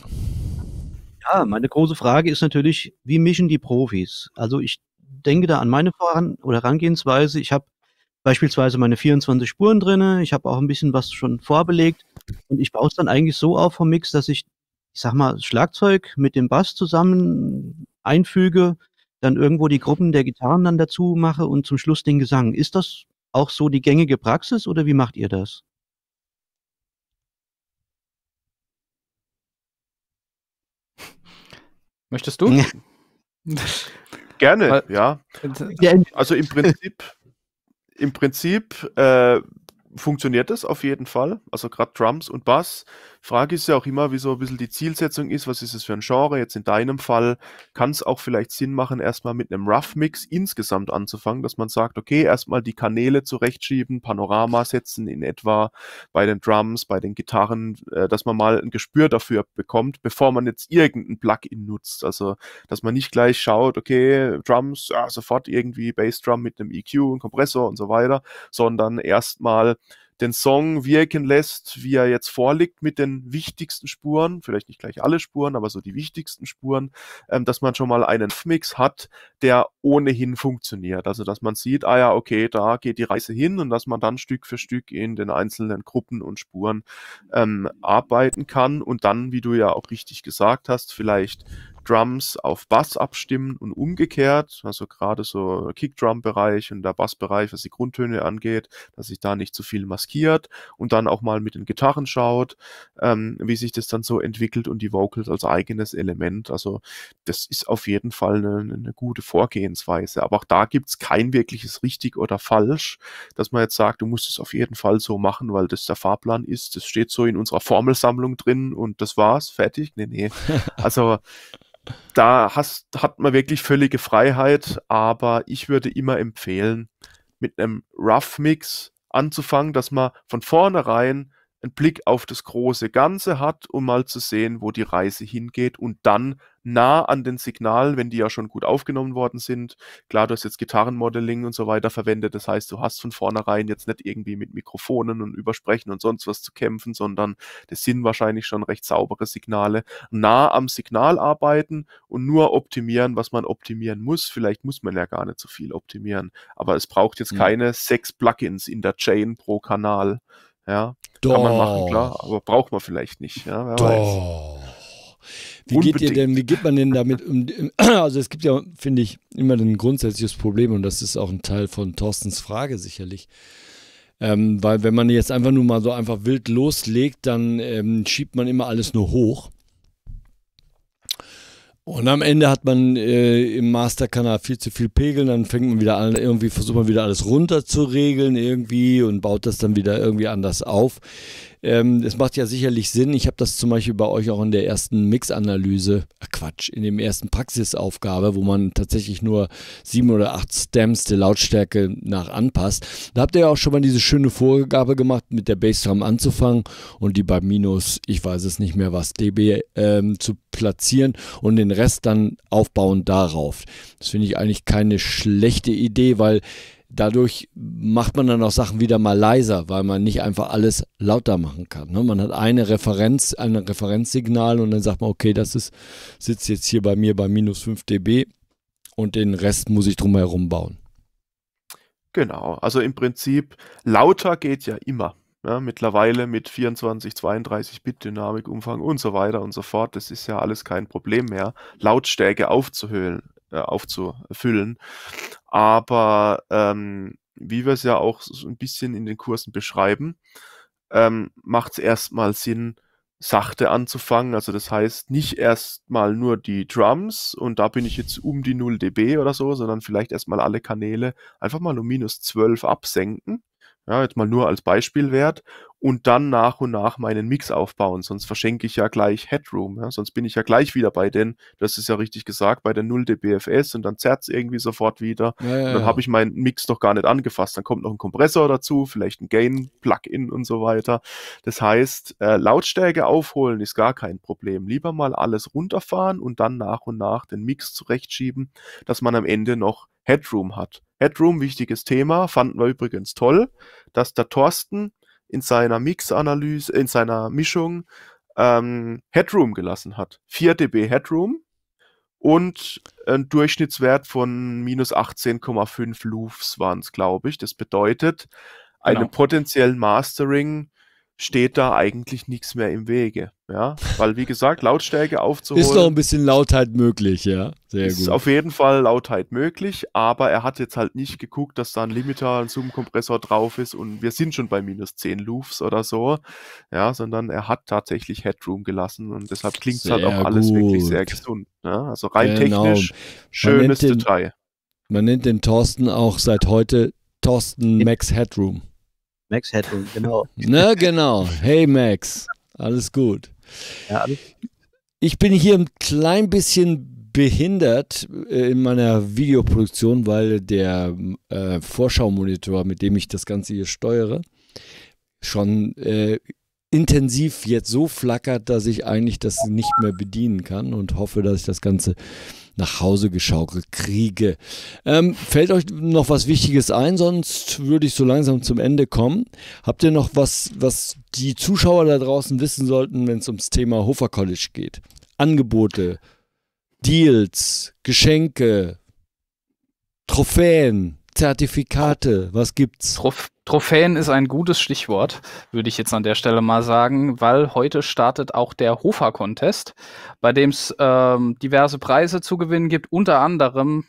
S2: Ja, meine große Frage ist natürlich, wie mischen die Profis? Also ich denke da an meine Voran- oder Herangehensweise. Ich habe beispielsweise meine 24 Spuren drin, Ich habe auch ein bisschen was schon vorbelegt. Und ich baue es dann eigentlich so auf vom Mix, dass ich, ich sag mal, Schlagzeug mit dem Bass zusammen einfüge, dann irgendwo die Gruppen der Gitarren dann dazu mache und zum Schluss den Gesang. Ist das auch so die gängige Praxis oder wie macht ihr das? Möchtest du?
S3: Gerne, ja. Also im Prinzip, im Prinzip äh, funktioniert das auf jeden Fall. Also gerade Drums und Bass Frage ist ja auch immer, wie so ein bisschen die Zielsetzung ist, was ist es für ein Genre? Jetzt in deinem Fall kann es auch vielleicht Sinn machen, erstmal mit einem Rough-Mix insgesamt anzufangen, dass man sagt, okay, erstmal die Kanäle zurechtschieben, Panorama setzen in etwa bei den Drums, bei den Gitarren, äh, dass man mal ein Gespür dafür bekommt, bevor man jetzt irgendein Plugin nutzt. Also, dass man nicht gleich schaut, okay, Drums, ja, sofort irgendwie Bassdrum mit einem EQ, einem Kompressor und so weiter, sondern erstmal den Song wirken lässt, wie er jetzt vorliegt mit den wichtigsten Spuren, vielleicht nicht gleich alle Spuren, aber so die wichtigsten Spuren, ähm, dass man schon mal einen Mix hat, der ohnehin funktioniert. Also dass man sieht, ah ja, okay, da geht die Reise hin und dass man dann Stück für Stück in den einzelnen Gruppen und Spuren ähm, arbeiten kann und dann, wie du ja auch richtig gesagt hast, vielleicht Drums auf Bass abstimmen und umgekehrt, also gerade so Kickdrum-Bereich und der Bassbereich, was die Grundtöne angeht, dass sich da nicht zu so viel maskiert und dann auch mal mit den Gitarren schaut, ähm, wie sich das dann so entwickelt und die Vocals als eigenes Element. Also das ist auf jeden Fall eine, eine gute Vorgehensweise. Aber auch da gibt es kein wirkliches richtig oder falsch, dass man jetzt sagt, du musst es auf jeden Fall so machen, weil das der Fahrplan ist. Das steht so in unserer Formelsammlung drin und das war's, fertig. Nee, nee. Also da hast, hat man wirklich völlige Freiheit, aber ich würde immer empfehlen, mit einem Rough Mix anzufangen, dass man von vornherein einen Blick auf das große Ganze hat, um mal zu sehen, wo die Reise hingeht und dann nah an den Signal, wenn die ja schon gut aufgenommen worden sind. Klar, du hast jetzt Gitarrenmodeling und so weiter verwendet. Das heißt, du hast von vornherein jetzt nicht irgendwie mit Mikrofonen und Übersprechen und sonst was zu kämpfen, sondern das sind wahrscheinlich schon recht saubere Signale. Nah am Signal arbeiten und nur optimieren, was man optimieren muss. Vielleicht muss man ja gar nicht so viel optimieren, aber es braucht jetzt mhm. keine sechs Plugins in der Chain pro Kanal. Ja, Doch. kann man machen, klar, aber braucht man vielleicht nicht. Ja, wer Doch. weiß.
S1: Wie geht ihr denn, wie geht man denn damit um, also es gibt ja, finde ich, immer ein grundsätzliches Problem und das ist auch ein Teil von Thorstens Frage sicherlich. Ähm, weil wenn man jetzt einfach nur mal so einfach wild loslegt, dann ähm, schiebt man immer alles nur hoch. Und am Ende hat man äh, im Masterkanal viel zu viel Pegeln, dann fängt man wieder an, irgendwie versucht man wieder alles runter zu regeln irgendwie und baut das dann wieder irgendwie anders auf. Ähm, macht ja sicherlich Sinn. Ich habe das zum Beispiel bei euch auch in der ersten Mix-Analyse, äh, Quatsch, in dem ersten Praxisaufgabe, wo man tatsächlich nur sieben oder acht Stems der Lautstärke nach anpasst. Da habt ihr ja auch schon mal diese schöne Vorgabe gemacht, mit der Bassdrum anzufangen und die bei minus, ich weiß es nicht mehr was, dB ähm, zu platzieren und den Rest dann aufbauen darauf. Das finde ich eigentlich keine schlechte Idee, weil dadurch macht man dann auch Sachen wieder mal leiser, weil man nicht einfach alles lauter machen kann. Ne? Man hat eine Referenz, ein Referenzsignal und dann sagt man, okay, das ist, sitzt jetzt hier bei mir bei minus 5 dB und den Rest muss ich drumherum bauen.
S3: Genau, also im Prinzip lauter geht ja immer. Ja, ne? mittlerweile mit 24, 32 Bit Dynamikumfang und so weiter und so fort. Das ist ja alles kein Problem mehr, Lautstärke aufzuhöhlen, äh, aufzufüllen. Aber ähm, wie wir es ja auch so ein bisschen in den Kursen beschreiben, ähm, macht es erstmal Sinn, sachte anzufangen. Also das heißt, nicht erstmal nur die Drums und da bin ich jetzt um die 0 dB oder so, sondern vielleicht erstmal alle Kanäle einfach mal um minus 12 absenken. Ja, jetzt mal nur als Beispielwert und dann nach und nach meinen Mix aufbauen. Sonst verschenke ich ja gleich Headroom. Ja? Sonst bin ich ja gleich wieder bei den, das ist ja richtig gesagt, bei der 0 dBFS und dann zerrt es irgendwie sofort wieder. Ja, ja, dann habe ich meinen Mix doch gar nicht angefasst. Dann kommt noch ein Kompressor dazu, vielleicht ein Gain-Plugin und so weiter. Das heißt, äh, Lautstärke aufholen ist gar kein Problem. Lieber mal alles runterfahren und dann nach und nach den Mix zurechtschieben, dass man am Ende noch Headroom hat. Headroom, wichtiges Thema, fanden wir übrigens toll, dass der Thorsten in seiner Mix-Analyse, in seiner Mischung ähm, Headroom gelassen hat. 4 dB Headroom und ein Durchschnittswert von minus 18,5 Loops waren es, glaube ich. Das bedeutet, genau. einem potenziellen Mastering steht da eigentlich nichts mehr im Wege. Ja, weil wie gesagt, Lautstärke aufzuholen. Ist noch
S1: ein bisschen Lautheit möglich, ja. Sehr ist gut. auf
S3: jeden Fall Lautheit möglich, aber er hat jetzt halt nicht geguckt, dass da ein Limiter, ein Zoom-Kompressor drauf ist und wir sind schon bei minus 10 Loops oder so. Ja, sondern er hat tatsächlich Headroom gelassen und deshalb klingt es halt auch alles wirklich sehr gesund. Ja, also rein genau. technisch schönes Detail.
S1: Man nennt den Thorsten auch seit heute Thorsten Max Headroom.
S2: Max Headroom, genau.
S1: Na ne, genau. Hey Max, alles gut. Ja, Ich bin hier ein klein bisschen behindert äh, in meiner Videoproduktion, weil der äh, Vorschau-Monitor, mit dem ich das Ganze hier steuere, schon äh, intensiv jetzt so flackert, dass ich eigentlich das nicht mehr bedienen kann und hoffe, dass ich das Ganze nach Hause geschaukelt kriege. Ähm, fällt euch noch was Wichtiges ein? Sonst würde ich so langsam zum Ende kommen. Habt ihr noch was, was die Zuschauer da draußen wissen sollten, wenn es ums Thema Hofer College geht? Angebote, Deals, Geschenke,
S4: Trophäen. Zertifikate, was gibt's? Trof Trophäen ist ein gutes Stichwort, würde ich jetzt an der Stelle mal sagen, weil heute startet auch der Hofer-Contest, bei dem es ähm, diverse Preise zu gewinnen gibt, unter anderem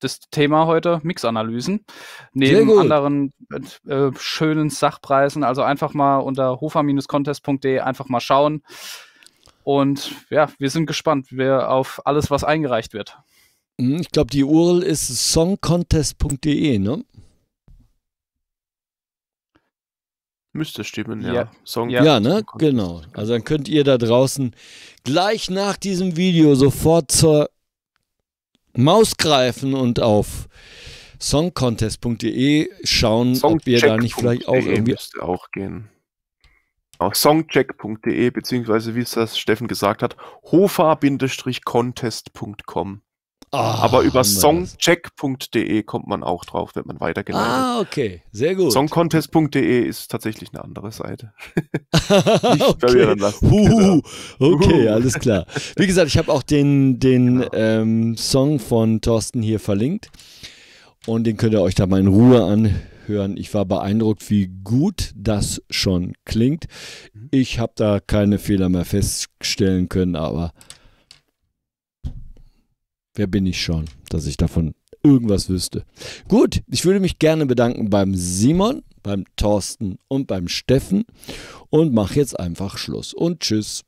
S4: das Thema heute, Mixanalysen. Neben anderen äh, schönen Sachpreisen. Also einfach mal unter hofer-contest.de einfach mal schauen. Und ja, wir sind gespannt wir auf alles, was eingereicht wird. Hm,
S1: ich glaube, die URL ist songcontest.de, ne?
S3: Müsste stimmen, ja. Ja, Song ja, ja
S1: ne? Genau. Also dann könnt ihr da draußen gleich nach diesem Video sofort zur Maus greifen und auf songcontest.de schauen, Songcheck ob ihr da nicht vielleicht auch irgendwie.
S3: Müsste auch gehen. Auf songcheck.de, beziehungsweise wie es das Steffen gesagt hat, hofa-contest.com. Oh, Aber über songcheck.de kommt man auch drauf, wenn man weitergeleitet. Ah, okay, sehr gut. Songcontest.de ist tatsächlich eine andere Seite. okay. Lassen, Huhu.
S1: Genau. okay, alles klar. Wie gesagt, ich habe auch den, den genau. ähm, Song von Thorsten hier verlinkt und den könnt ihr euch da mal in Ruhe anhören. Ich war beeindruckt, wie gut das schon klingt. Mhm. Ich habe da keine Fehler mehr feststellen können, aber Wer bin ich schon, dass ich davon irgendwas wüsste? Gut, ich würde mich gerne bedanken beim Simon, beim Thorsten und beim Steffen und mache jetzt einfach Schluss und Tschüss.